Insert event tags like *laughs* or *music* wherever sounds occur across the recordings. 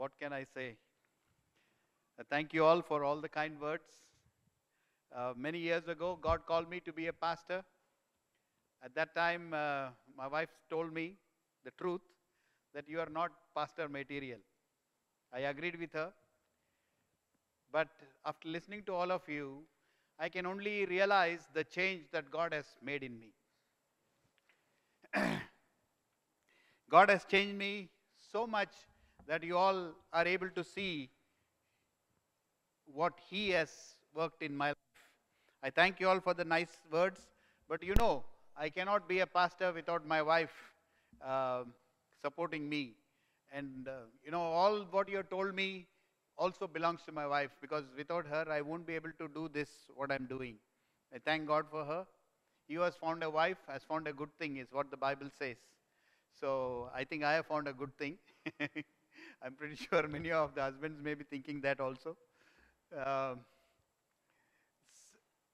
what can I say? Uh, thank you all for all the kind words. Uh, many years ago, God called me to be a pastor. At that time, uh, my wife told me the truth that you are not pastor material. I agreed with her. But after listening to all of you, I can only realize the change that God has made in me. *clears throat* God has changed me so much that you all are able to see what He has worked in my life. I thank you all for the nice words, but you know, I cannot be a pastor without my wife uh, supporting me. And uh, you know, all what you told me also belongs to my wife because without her, I won't be able to do this, what I'm doing. I thank God for her. He has found a wife, has found a good thing, is what the Bible says. So I think I have found a good thing. *laughs* I'm pretty *laughs* sure many of the husbands may be thinking that also. Uh,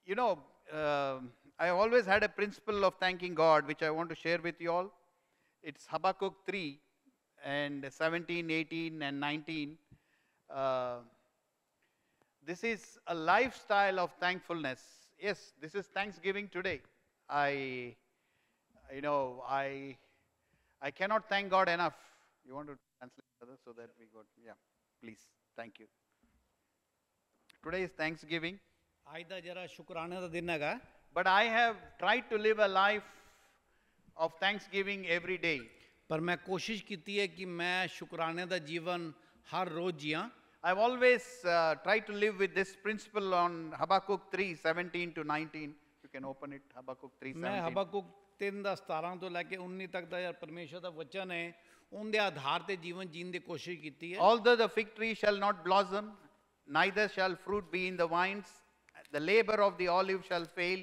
you know, uh, I always had a principle of thanking God, which I want to share with you all. It's Habakkuk 3 and 17, 18, and 19. Uh, this is a lifestyle of thankfulness. Yes, this is Thanksgiving today. I, you know, I, I cannot thank God enough. You want to translate each other so that we got, yeah, please. Thank you. Today is Thanksgiving. aida jara shukrana da din aga But I have tried to live a life of thanksgiving every day. par main koshish kiti hai ki main ਮੈਂ da jeevan har roz jiya i have always uh, tried to live with this principle on Habakkuk 3 17 to 19. You can open it, Habakkuk 3 ਮੈਂ 17. ਹਬਾਕੁਕ 3 ਦਾ 17 to ਲੈ 19 tak da yaar parmeshwar da vachan hai although the fig tree shall not blossom neither shall fruit be in the vines the labor of the olive shall fail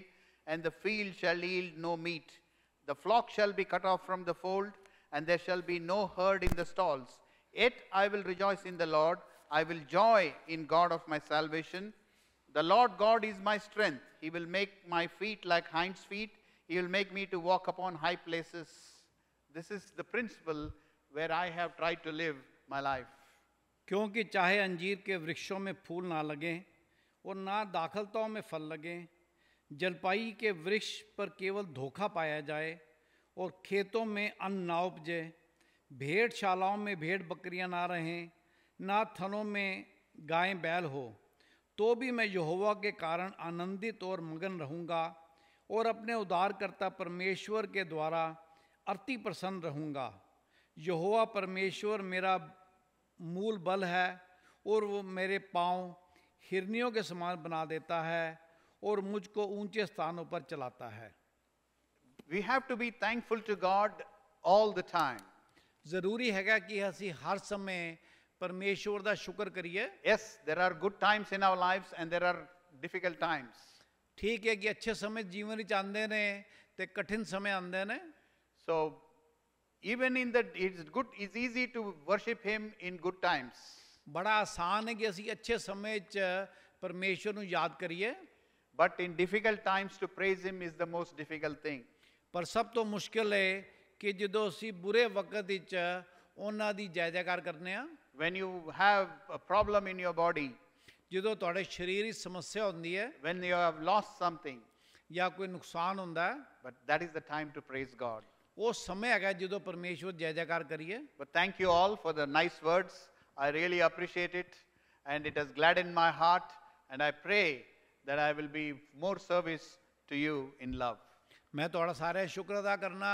and the field shall yield no meat the flock shall be cut off from the fold and there shall be no herd in the stalls yet i will rejoice in the lord i will joy in god of my salvation the lord god is my strength he will make my feet like hinds feet he will make me to walk upon high places this is the principle where I have tried to live my life. क्योंकि चाहे अंजीर के वृक्षों में फूल ना लगें और ना दाखलताओं में फल लगें जलपाई के वृक्ष पर केवल धोखा पाया जाए और खेतों में अन्न ना उपजे भेड़शालाओं में भेड़ बकरियां ना रहें ना थनों में गायें बैल हो तो भी मैं यहोवा के कारण आनंदित और मगन रहूँगा और अपने उदारकर्ता परमेश्वर के द्वारा अति प्रसन्न रहूँगा यहोवा परमेश्वर मेरा मूल बल है और वो मेरे पांव हिरनियों के समान बना देता है और मुझको ऊंचे स्थानों पर चलाता है we have to be thankful to God all the time जरूरी हैगा कि असी हर समय परमेश्वर का शुक्र करिए yes there are good times in our lifes and there are difficult times ठीक है कि अच्छे समय जीवन आते हैं कठिन समय आते हैं सो even in the it's good it's easy to worship him in good times ਬੜਾ ਆਸਾਨ ਹੈ ਕਿ ਅਸੀਂ ਅੱਛੇ ਸਮੇਂ 'ਚ ਪਰਮੇਸ਼ਰ ਨੂੰ ਯਾਦ ਕਰੀਏ but in difficult times to praise him is the most difficult thing ਪਰ ਸਭ ਤੋਂ ਮੁਸ਼ਕਿਲ ਹੈ ਕਿ ਜਦੋਂ ਅਸੀਂ ਬੁਰੇ ਵਕਤ ਵਿੱਚ ਉਹਨਾਂ ਦੀ ਜੈ ਜੈਕਾਰ ਕਰਨੇ ਆ when you have a problem in your body ਜਦੋਂ ਤੁਹਾਡੇ ਸਰੀਰ ਵਿੱਚ ਸਮੱਸਿਆ ਹੁੰਦੀ ਹੈ when you have lost something ਜਾਂ ਕੋਈ ਨੁਕਸਾਨ ਹੁੰਦਾ but that is the time to praise god ਉਹ ਸਮੇਂ ਹੈਗਾ ਜਦੋਂ ਪਰਮੇਸ਼ਵਰ ਜੈ ਜੈਕਾਰ ਕਰੀਏ but thank you all for the nice words I really appreciate it and it has gladdened my heart and I pray that I will be more service to you in love. ਮੈਂ ਤੁਹਾਡਾ ਸਾਰੇ ਸ਼ੁਕਰ ਅਦਾ ਕਰਨਾ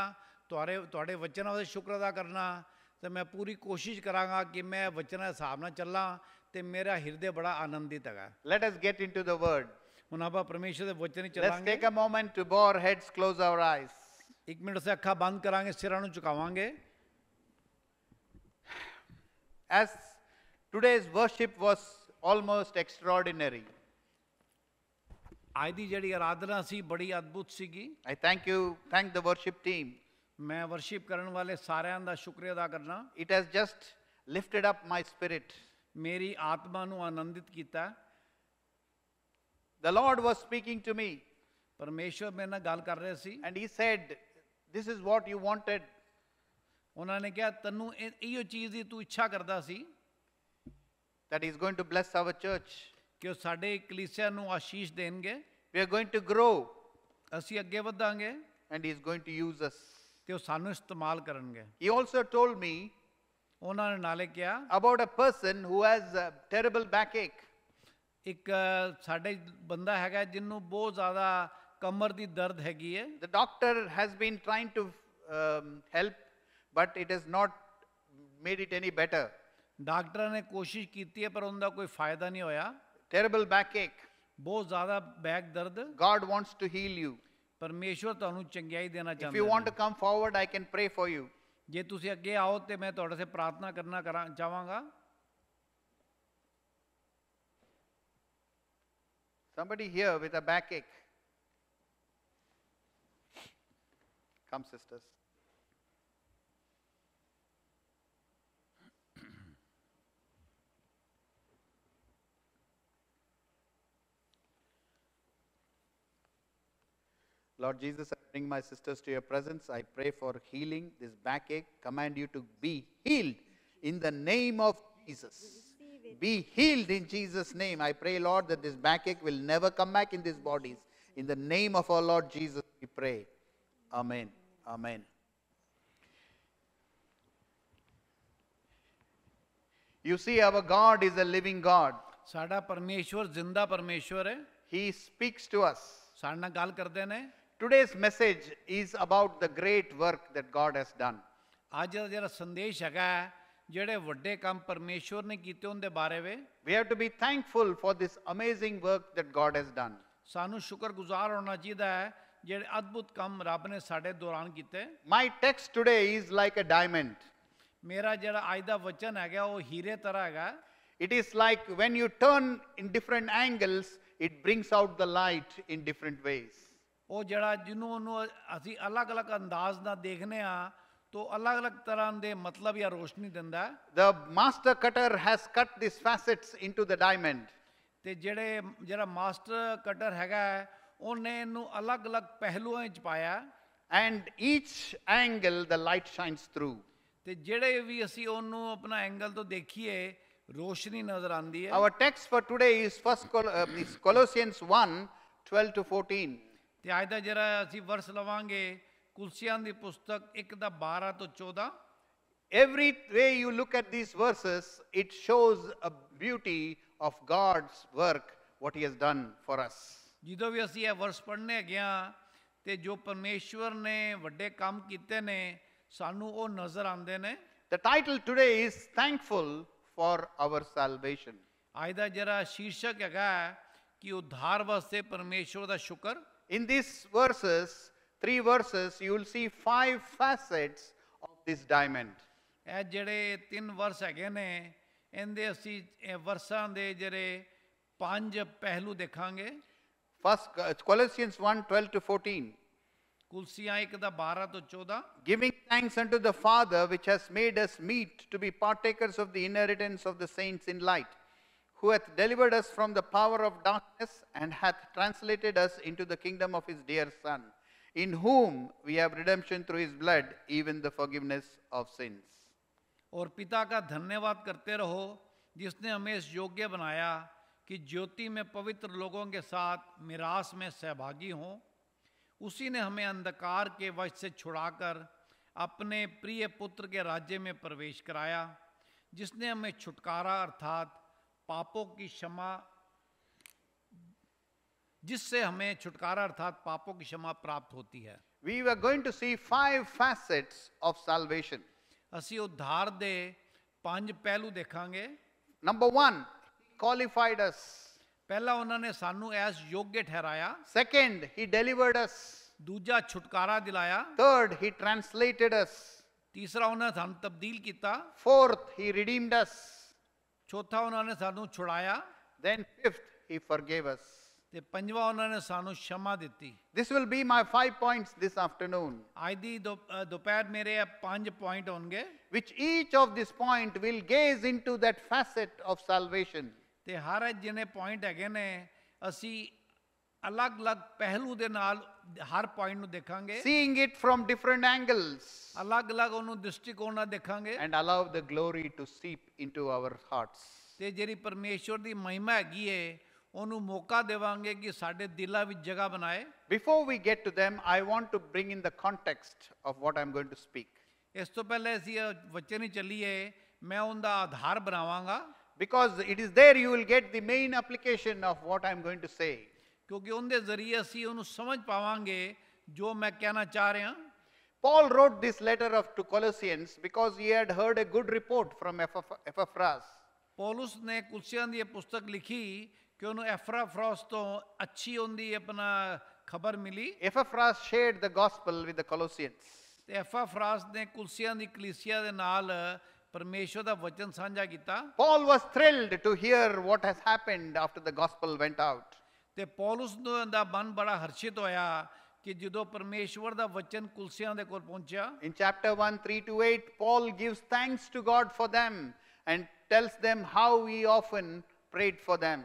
ਤੁਹਾਡੇ ਤੁਹਾਡੇ ਵਚਨਾਂ ਦਾ ਸ਼ੁਕਰ ਅਦਾ ਕਰਨਾ ਤੇ ਮੈਂ ਪੂਰੀ ਕੋਸ਼ਿਸ਼ ਕਰਾਂਗਾ ਕਿ ਮੈਂ ਵਚਨਾਂ ਦੇ ਹਿਸਾਬ ਨਾਲ ਚੱਲਾਂ ਤੇ ਮੇਰਾ ਹਿਰਦੇ ਬੜਾ ਆਨੰਦਿਤ ਹੈਗਾ let us get into the word ਹੁਣ ਆਪਾਂ ਪਰਮੇਸ਼ਰ ਦੇ ਵਚਨ ਚ ਚੱਲਾਂਗੇ let's take a moment to bow heads close our eyes एक मिनट से अखा बंद करांगे सिरा चुकावे as today's worship was almost extraordinary आज की जी आराधना सी बड़ी अद्भुत सी आई thank you thank the worship team मैं वर्शिप करने वाले सारे का शुक्रिया अदा करना it has just lifted up my spirit मेरी आत्मा आनंदित किया the Lord was speaking to me परमेश्वर मेरे गल कर रहे सी and he said this is what you wanted ਉਹਨਾਂ ਨੇ ਕਿਹਾ ਤੈਨੂੰ ਇਹੋ ਚੀਜ਼ ਦੀ ਤੂੰ ਇੱਛਾ ਕਰਦਾ ਸੀ that he's going to bless our church ਕਿ ਉਹ ਸਾਡੇ ਕਲੀਸਿਆ ਨੂੰ ਆਸ਼ੀਸ਼ ਦੇਣਗੇ we are going to grow ਅਸੀਂ ਅੱਗੇ ਵਧਾਂਗੇ and he is going to use us ਤੇ ਉਹ ਸਾਨੂੰ ਇਸਤੇਮਾਲ ਕਰਨਗੇ he also told me ਉਹਨਾਂ ਨੇ ਨਾਲੇ ਕਿਹਾ about a person who has a terrible backache ਇੱਕ ਸਾਡੇ ਬੰਦਾ ਹੈਗਾ ਜਿਹਨੂੰ ਬਹੁਤ ਜ਼ਿਆਦਾ ਕਮਰ ਦੀ ਦਰਦ ਹੈਗੀ ਹੈ the doctor has been trying to um, help but it has not made it any better ਡਾਕਟਰਾਂ ਨੇ ਕੋਸ਼ਿਸ਼ ਕੀਤੀ ਹੈ ਪਰ ਉਹਦਾ ਕੋਈ ਫਾਇਦਾ ਨਹੀਂ ਹੋਇਆ terrible backache ਬਹੁਤ ਜ਼ਿਆਦਾ ਬੈਕ ਦਰਦ god wants to heal you ਪਰਮੇਸ਼ਵਰ ਤੁਹਾਨੂੰ ਚੰਗਿਆਈ ਦੇਣਾ ਚਾਹੁੰਦਾ if you want to come forward i can pray for you ਜੇ ਤੁਸੀਂ ਅੱਗੇ ਆਓ ਤੇ ਮੈਂ ਤੁਹਾਡੇ ਸੇ ਪ੍ਰਾਰਥਨਾ ਕਰਨਾ ਕਰਾਂ ਚਾਹਾਂਗਾ somebody here with a backache Come, sisters. *clears throat* Lord Jesus, I bring my sisters to your presence. I pray for healing, this backache. Command you to be healed in the name of Jesus. Be healed in Jesus' name. I pray, Lord, that this backache will never come back in these bodies. In the name of our Lord Jesus, we pray. Amen. Amen. You see, our God is a living God. साडा परमेश्वर जिंदा परमेश्वर है. He speaks to us. साडना गाल कर देने. Today's message is about the great work that God has done. आज जरा संदेश हैगा ਜਿਹੜੇ ਵੱਡੇ ਕੰਮ ਪਰਮੇਸ਼ਵਰ ਨੇ ਕੀਤੇ ਉਹਦੇ ਬਾਰੇ ਵੇ we have to be thankful for this amazing work that god has done ਸਾਨੂੰ ਸ਼ੁਕਰਗੁਜ਼ਾਰ ਹੋਣਾ ਚਾਹੀਦਾ ਹੈ ਜਿਹੜੇ ਅਦਭੁਤ ਕੰਮ ਰੱਬ ਨੇ ਸਾਡੇ ਦੌਰਾਨ ਕੀਤੇ My text today is like a diamond. ਮੇਰਾ ਜਿਹੜਾ ਅੱਜ ਦਾ ਵਚਨ ਹੈਗਾ ਉਹ ਹੀਰੇ ਤਰ੍ਹਾਂ ਹੈਗਾ It is like when you turn in different angles, it brings out the light in different ways. ਉਹ ਜਿਹੜਾ ਜਿਹਨੂੰ ਉਹਨੂੰ ਅਸੀਂ ਅਲੱਗ-ਅਲੱਗ ਅੰਦਾਜ਼ ਨਾਲ ਦੇਖਨੇ ਆ ਤੋ ਅਲੱਗ-ਅਲੱਗ ਤਰ੍ਹਾਂ ਦੇ ਮਤਲਬ ਜਾਂ ਰੋਸ਼ਨੀ ਦਿੰਦਾ ਹੈ। The master cutter has cut these facets into the diamond. ਤੇ ਜਿਹੜੇ ਜਿਹੜਾ ਮਾਸਟਰ ਕਟਰ ਹੈਗਾ ਹੈ, ਉਹਨੇ ਇਹਨੂੰ ਅਲੱਗ-ਅਲੱਗ ਪਹਿਲੂਆਂ ਵਿੱਚ ਪਾਇਆ and each angle the light shines through ਤੇ ਜਿਹੜੇ ਵੀ ਅਸੀਂ ਉਹਨੂੰ ਆਪਣਾ ਐਂਗਲ ਤੋਂ ਦੇਖੀਏ ਰੋਸ਼ਨੀ ਨਜ਼ਰ ਆਂਦੀ ਹੈ our text for today is first is colossians 1 12 to 14 ਤੇ ਅੱਜ ਦਾ ਜਿਹੜਾ ਅਸੀਂ ਵਰਸ ਲਵਾਂਗੇ ਕੁਲਸੀਆਂ ਦੀ ਪੁਸਤਕ 1 ਦਾ 12 ਤੋਂ 14 every way you look at these verses, it shows a beauty of God's work, what He has done for us. ਜਦੋਂ ਵੀ ਅਸੀਂ ਇਹ ਵਰਸ ਪੜ੍ਹਨੇ ਗਿਆ ਤੇ ਜੋ ਪਰਮੇਸ਼ਵਰ ਨੇ ਵੱਡੇ ਕੰਮ ਕੀਤੇ ਨੇ ਸਾਨੂੰ ਉਹ ਨਜ਼ਰ ਆਉਂਦੇ ਨੇ The title today is thankful for our salvation. ਅੱਜ ਦਾ ਜਿਹੜਾ ਸ਼ੀਰਸ਼ਕ ਹੈਗਾ ਕਿ ਉਧਾਰ ਵਾਸਤੇ ਪਰਮੇਸ਼ਵਰ ਦਾ ਸ਼ੁਕਰ In these verses, three verses, you will see five facets of this diamond. ਇਹ ਜਿਹੜੇ ਤਿੰਨ ਵਰਸ ਹੈਗੇ ਨੇ ਇਹਦੇ ਅਸੀਂ ਵਰਸਾਂ ਦੇ ਜਿਹੜੇ ਪੰਜ ਪਹਿਲੂ ਦੇਖਾਂਗੇ First, uh, Colossians 1, 12 to 14. Giving thanks unto the Father, which has made us meet to be partakers of the inheritance of the saints in light, who hath delivered us from the power of darkness and hath translated us into the kingdom of his dear Son, in whom we have redemption through his blood, even the forgiveness of sins. Or, पिता का धन्यवाद करते रहो जिसने हमें इस योग्य बनाया कि ज्योति में पवित्र लोगों के साथ मिरास में सहभागी हों उसी ने हमें अंधकार के वश से छुड़ाकर अपने प्रिय पुत्र के राज्य में प्रवेश कराया जिसने हमें छुटकारा अर्थात पापों की क्षमा जिससे हमें छुटकारा अर्थात पापों की क्षमा प्राप्त होती है we were going to see five facets of salvation असी ਉਧਾਰ दे पांच पहलू ਦੇਖਾਂਗੇ ਨੰਬਰ 1 qualified us ਪਹਿਲਾ ਉਹਨਾਂ ਨੇ ਸਾਨੂੰ ਐਸ ਯੋਗ ਠਹਿਰਾਇਆ ਸੈਕੰਡ ਹੀ ਡਿਲੀਵਰਡ ਅਸ ਦੂਜਾ ਛੁਟਕਾਰਾ ਦਿਲਾਇਆ ਥਰਡ ਹੀ ਟ੍ਰਾਂਸਲੇਟਡ ਅਸ ਤੀਸਰਾ ਉਹਨਾਂ ਸਾਨੂੰ ਤਬਦੀਲ ਕੀਤਾ ਫੋਰਥ ਹੀ ਰਿਡੀਮਡ ਅਸ ਚੌਥਾ ਉਹਨਾਂ ਨੇ ਸਾਨੂੰ ਛੁਡਾਇਆ then fifth he forgave us ਤੇ ਪੰਜਵਾ ਉਹਨਾਂ ਨੇ ਸਾਨੂੰ ਸ਼ਮਾ ਦਿੱਤੀ this will be my five points this afternoon ਅੱਜ ਦੀ ਦੁਪਹਿਰ ਮੇਰੇ ਪੰਜ ਪੁਆਇੰਟ ਹੋਣਗੇ which each of this point will gaze into that facet of salvation तो हर जिन्हें पॉइंट है असी अलग अलग पहलू के हर पॉइंट देखा seeing it from different angles अलग अलग दृष्टिकोण देखा and allow the glory to seep in to our hearts तो जी परमेश्वर की महिमा हैगी है ਉਹਨੂੰ ਮੌਕਾ ਦੇਵਾਂਗੇ ਕਿ ਸਾਡੇ ਦਿਲਾਂ ਵਿੱਚ ਜਗ੍ਹਾ ਬਣਾਏ before we get to them I want to bring in the context of what I'm going to speak ਇਸ ਤੋਂ ਪਹਿਲੇ ਅਸੀਂ ਵਚਨ ਹੀ ਚੱਲੀਏ ਮੈਂ ਉਹਦਾ ਆਧਾਰ ਬਣਾਵਾਂਗਾ because it is there you will get the main application of what I am going to say. ਕਿਉਂਕਿ ਉਹਦੇ ਜ਼ਰੀਏ ਅਸੀਂ ਉਹਨੂੰ ਸਮਝ ਪਾਵਾਂਗੇ ਜੋ ਮੈਂ ਕਹਿਣਾ ਚਾਹ ਰਿਹਾ Paul wrote this letter of to Colossians because he had heard a good report from Epaphras. Paulus ਨੇ ਕੁਲਸੀਆਂ ਦੀ ਇਹ ਪੁਸਤਕ ਲਿਖੀ ਕਿ ਉਹਨੂੰ ਐਫਰਾਫਰਾਸ ਤੋਂ ਅੱਛੀ ਹੁੰਦੀ ਆਪਣਾ ਖਬਰ ਮਿਲੀ shared the gospel with the Colossians. ਤੇ ਨੇ ਕੁਲਸੀਆਂ ਦੀ ਕਲੀਸਿਆ ਦੇ ਨਾਲ Paul was thrilled to hear what has happened after the gospel went out. ਤੇ ਪੌਲਸ ਦਾ ਮਨ ਬੜਾ ਹਰਸ਼ਿਤ ਹੋਇਆ ਕਿ ਜਦੋਂ ਪਰਮੇਸ਼ਵਰ ਦਾ ਵਚਨ ਕੁਲਸਿਆਂ ਦੇ ਕੋਲ ਪਹੁੰਚਿਆ In chapter 1 3 to 8 Paul gives thanks to God for them and tells them how he often prayed for them.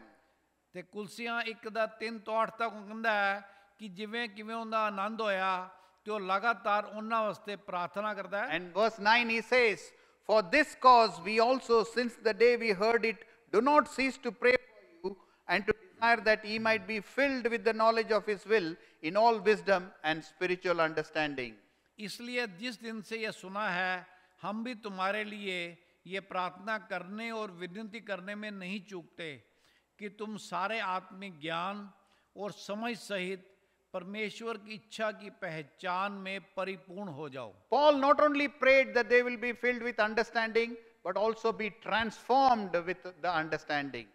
ਤੇ ਕੁਲਸਿਆਂ 1 ਦਾ 3 ਤੋਂ 8 ਤੱਕ ਕਹਿੰਦਾ ਕਿ ਜਿਵੇਂ ਕਿਵੇਂ ਉਹਦਾ ਆਨੰਦ ਹੋਇਆ ਤੇ ਉਹ ਲਗਾਤਾਰ ਉਹਨਾਂ ਵਾਸਤੇ ਪ੍ਰਾਰਥਨਾ ਕਰਦਾ ਹੈ And verse 9 he says for this cause we also, since the day we heard it, do not cease to pray for you and to desire that ye might be filled with the knowledge of his will in all wisdom and spiritual understanding. इसलिए जिस दिन से यह सुना है हम भी तुम्हारे लिए ये प्रार्थना करने और विनती करने में नहीं चूकते कि तुम सारे आत्मिक ज्ञान और समझ सहित परमेश्वर की इच्छा की पहचान में परिपूर्ण हो जाओ Paul not only prayed that they will be filled with understanding but also be transformed with the understanding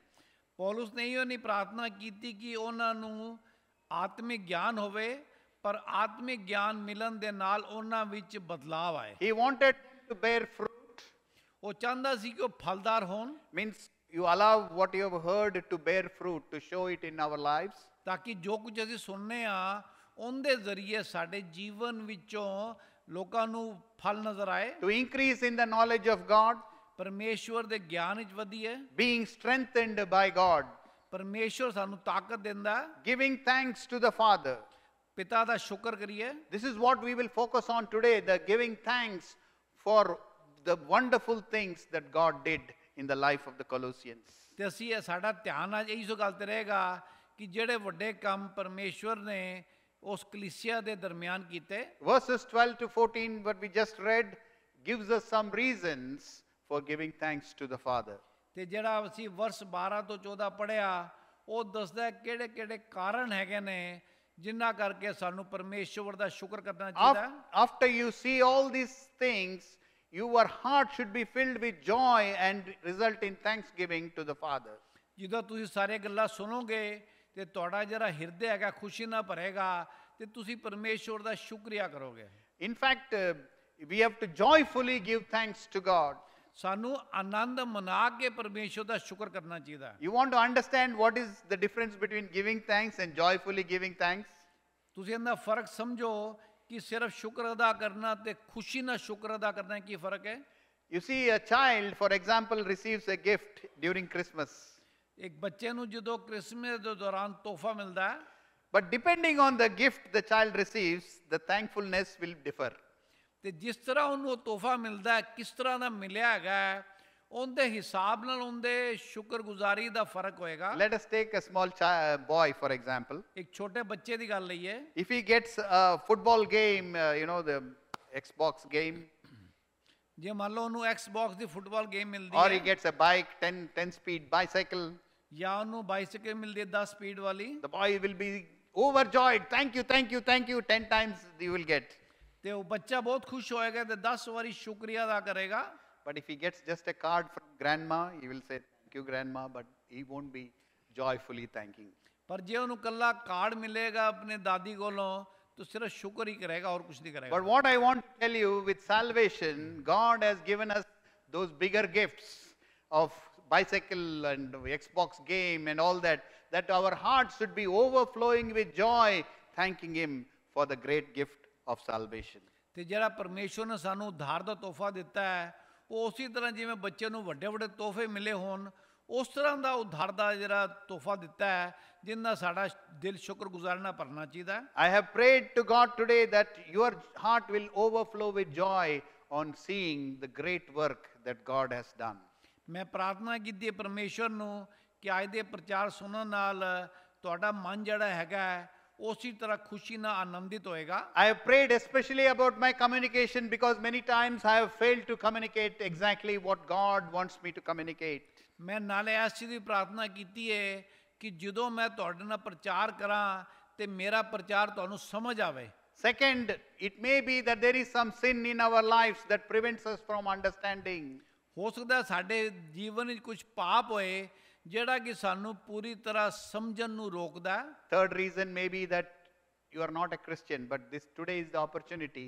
पॉलुस ने यो नहीं प्रार्थना की थी कि उन्होंने आत्मिक ज्ञान होवे पर आत्मिक ज्ञान मिलन दे नाल ਉਹਨਾਂ विच बदलाव आए he wanted to bear fruit वो चांदा सी को फलदार होन means you allow what you have heard to bear fruit to show it in our lives ਤਾਂ ਕਿ ਜੋ ਕੁਝ ਅਸੀਂ ਸੁਣਨੇ ਆ ਉਹਦੇ ਜ਼ਰੀਏ ਸਾਡੇ ਜੀਵਨ ਵਿੱਚੋਂ ਲੋਕਾਂ ਨੂੰ ਫਲ ਨਜ਼ਰ ਆਏ to increase in the knowledge of God ਪਰਮੇਸ਼ਵਰ ਦੇ ਗਿਆਨ ਵਿੱਚ ਵਧੀਏ ਬੀਇੰਗ ਸਟਰੈਂਥਨਡ ਬਾਈ ਗੋਡ ਪਰਮੇਸ਼ਵਰ ਸਾਨੂੰ ਤਾਕਤ ਦਿੰਦਾ giving thanks to the father ਪਿਤਾ ਦਾ ਸ਼ੁਕਰ ਕਰੀਏ this is what we will focus on today the giving thanks for the wonderful things that God did in the life of the Colossians. ਤੇ ਅਸੀਂ ਸਾਡਾ ਧਿਆਨ ਅੱਜ ਇਸ ਗੱਲ ਤੇ ਰਹੇਗਾ कि जेडे वड्डे काम परमेश्वर ने उस कलीसिया दे दरमियान कीते verses 12 two 14 what we just read gives us some reasons for giving thanks to the father ते जेड़ा असि वर्ष 12 तो 14 पढ़या ओ दसदा है केड़े-केड़े कारण हैगे ने जिन्ना करके सानू परमेश्वर दा शुक्र करना चाहिदा after you see all these things your heart should be filled with joy and result in thanksgiving to the father ਜਦੋਂ ਤੁਸੀਂ ਸਾਰੇ ਗੱਲਾਂ ਸੁਣੋਗੇ तो थोड़ा जरा हिरदे है खुशी ना भरेगा तो तुम परमेश्वर का शुक्रिया करोगे in fact we have to joyfully give thanks to God सानू आनंद मना के परमेश्वर का शुक्र करना चाहिए you want to understand what is the difference between giving thanks and joyfully giving thanks ਤੁਸੀਂ ਇਹਦਾ ਫਰਕ ਸਮਝੋ ਕਿ ਸਿਰਫ ਸ਼ੁਕਰ ਅਦਾ ਕਰਨਾ ਤੇ ਖੁਸ਼ੀ ਨਾਲ ਸ਼ੁਕਰ ਅਦਾ ਕਰਨਾ ਕੀ ਫਰਕ ਹੈ you see a child for example receives a gift during Christmas ਇੱਕ ਬੱਚੇ ਨੂੰ ਜਦੋਂ ਕ੍ਰਿਸਮਸ ਦੇ ਦੌਰਾਨ ਤੋਹਫਾ ਮਿਲਦਾ ਹੈ but depending on the gift the child receives the thankfulness will differ ਤੇ ਜਿਸ ਤਰ੍ਹਾਂ ਉਹਨੂੰ ਤੋਹਫਾ ਮਿਲਦਾ ਕਿਸ ਤਰ੍ਹਾਂ ਦਾ ਮਿਲਿਆ ਹੈਗਾ ਉਹਦੇ ਹਿਸਾਬ ਨਾਲ ਉਹਦੇ ਸ਼ੁਕਰਗੁਜ਼ਾਰੀ ਦਾ ਫਰਕ ਹੋਏਗਾ let us take a small boy for example ਇੱਕ ਛੋਟੇ ਬੱਚੇ ਦੀ ਗੱਲ ਲਈਏ if he gets a football game you نو the Xbox game ਜੇ ਮੰਨ ਲਓ ਉਹਨੂੰ ਐਕਸਬਾਕਸ ਦੀ ਫੁੱਟਬਾਲ ਗੇਮ ਮਿਲਦੀ ਹੈ ਔਰ he gets a bike 10 10 speed bicycle या ਉਹਨੂੰ ਬਾਈਸਾਈਕਲ ਮਿਲਦੀ 10 ਸਪੀਡ ਵਾਲੀ the boy will be overjoyed thank you thank you thank you 10 times you will get ਤੇ ਉਹ ਬੱਚਾ ਬਹੁਤ ਖੁਸ਼ ਹੋਏਗਾ ਤੇ 10 ਵਾਰੀ ਸ਼ੁਕਰੀਆ ਅਦਾ ਕਰੇਗਾ but if he gets just a card from grandma he will say thank you grandma but he won't be joyfully thanking ਪਰ ਜੇ ਉਹਨੂੰ ਕੱਲਾ ਕਾਰਡ ਮਿਲੇਗਾ ਆਪਣੇ ਦਾਦੀ ਕੋਲੋਂ तो सिर्फ शुक्र ही करेगा और कुछ नहीं करेगा but what I want to tell you with salvation God has given us those bigger gifts of bicycle and Xbox game and all that, that our hearts should be overflowing with joy, thanking Him for the great gift of salvation. ਤੇ ਜਿਹੜਾ ਪਰਮੇਸ਼ਵਰ ਨੇ ਸਾਨੂੰ ਉਧਾਰ ਦਾ ਤੋਹਫਾ ਦਿੱਤਾ ਹੈ ਉਹ ਉਸੇ ਤਰ੍ਹਾਂ ਜਿਵੇਂ ਬੱਚੇ ਨੂੰ ਵੱਡੇ ਵੱਡੇ ਤੋਹਫੇ ਮਿਲੇ ਹੋਣ ਉਸ ਤਰ੍ਹਾਂ ਦਾ ਉਧਾਰ ਦਾ ਜਿਹੜਾ ਤੋਹਫਾ ਦਿੱਤਾ ਹੈ ਜਿੰਨਾ ਸਾਡਾ ਦਿਲ ਸ਼ੁਕਰਗੁਜ਼ਾਰਨਾ ਭਰਨਾ ਚਾਹੀਦਾ ਹੈ I have prayed to God today that your heart will overflow with joy on seeing the great work that God has done. मैं प्रार्थना की परमेश्वर न कि अच्छे प्रचार सुनने नाल मन जड़ा है उसी तरह खुशी ना आनंदित होगा I have prayed specially about my communication because many times I have failed to communicate exactly what God wants me to communicate मैं नाले इस चीज़ भी प्रार्थना की है कि जो मैं थोड़े तो न प्रचार करा तो मेरा प्रचार तो समझ आवे second it may be that there is some sin in our life that prevents us from understanding ਹੋ ਸਕਦਾ ਸਾਡੇ ਜੀਵਨ ਵਿੱਚ ਕੁਝ ਪਾਪ ਹੋਏ ਜਿਹੜਾ ਕਿ ਸਾਨੂੰ ਪੂਰੀ ਤਰ੍ਹਾਂ ਸਮਝਣ ਨੂੰ ਰੋਕਦਾ third reason may be that you are not a Christian, but this today is the opportunity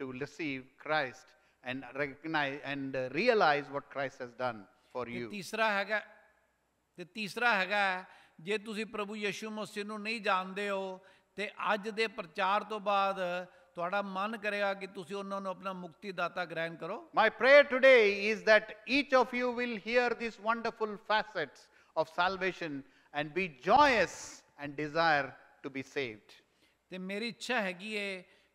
to receive Christ and recognize and realize what Christ has done for you. ਤੀਸਰਾ ਹੈਗਾ ਤੇ ਤੀਸਰਾ ਹੈਗਾ ਜੇ ਤੁਸੀਂ ਪ੍ਰਭੂ ਯਿਸੂ ਮਸੀਹ ਨੂੰ ਨਹੀਂ ਜਾਣਦੇ ਹੋ ਤੇ ਅੱਜ ਦੇ ਪ੍ਰਚਾਰ ਤੋਂ ਬਾਅਦ ਤੁਹਾਡਾ ਮਨ ਕਰੇਗਾ ਕਿ ਤੁਸੀਂ ਉਹਨਾਂ ਨੂੰ ਆਪਣਾ ਮੁਕਤੀ ਦਾਤਾ ਗ੍ਰਹਿਣ ਕਰੋ my prayer today is that each of you will hear this wonderful facets of salvation and be joyous and desire to be saved ਤੇ ਮੇਰੀ ਇੱਛਾ ਹੈਗੀ ਏ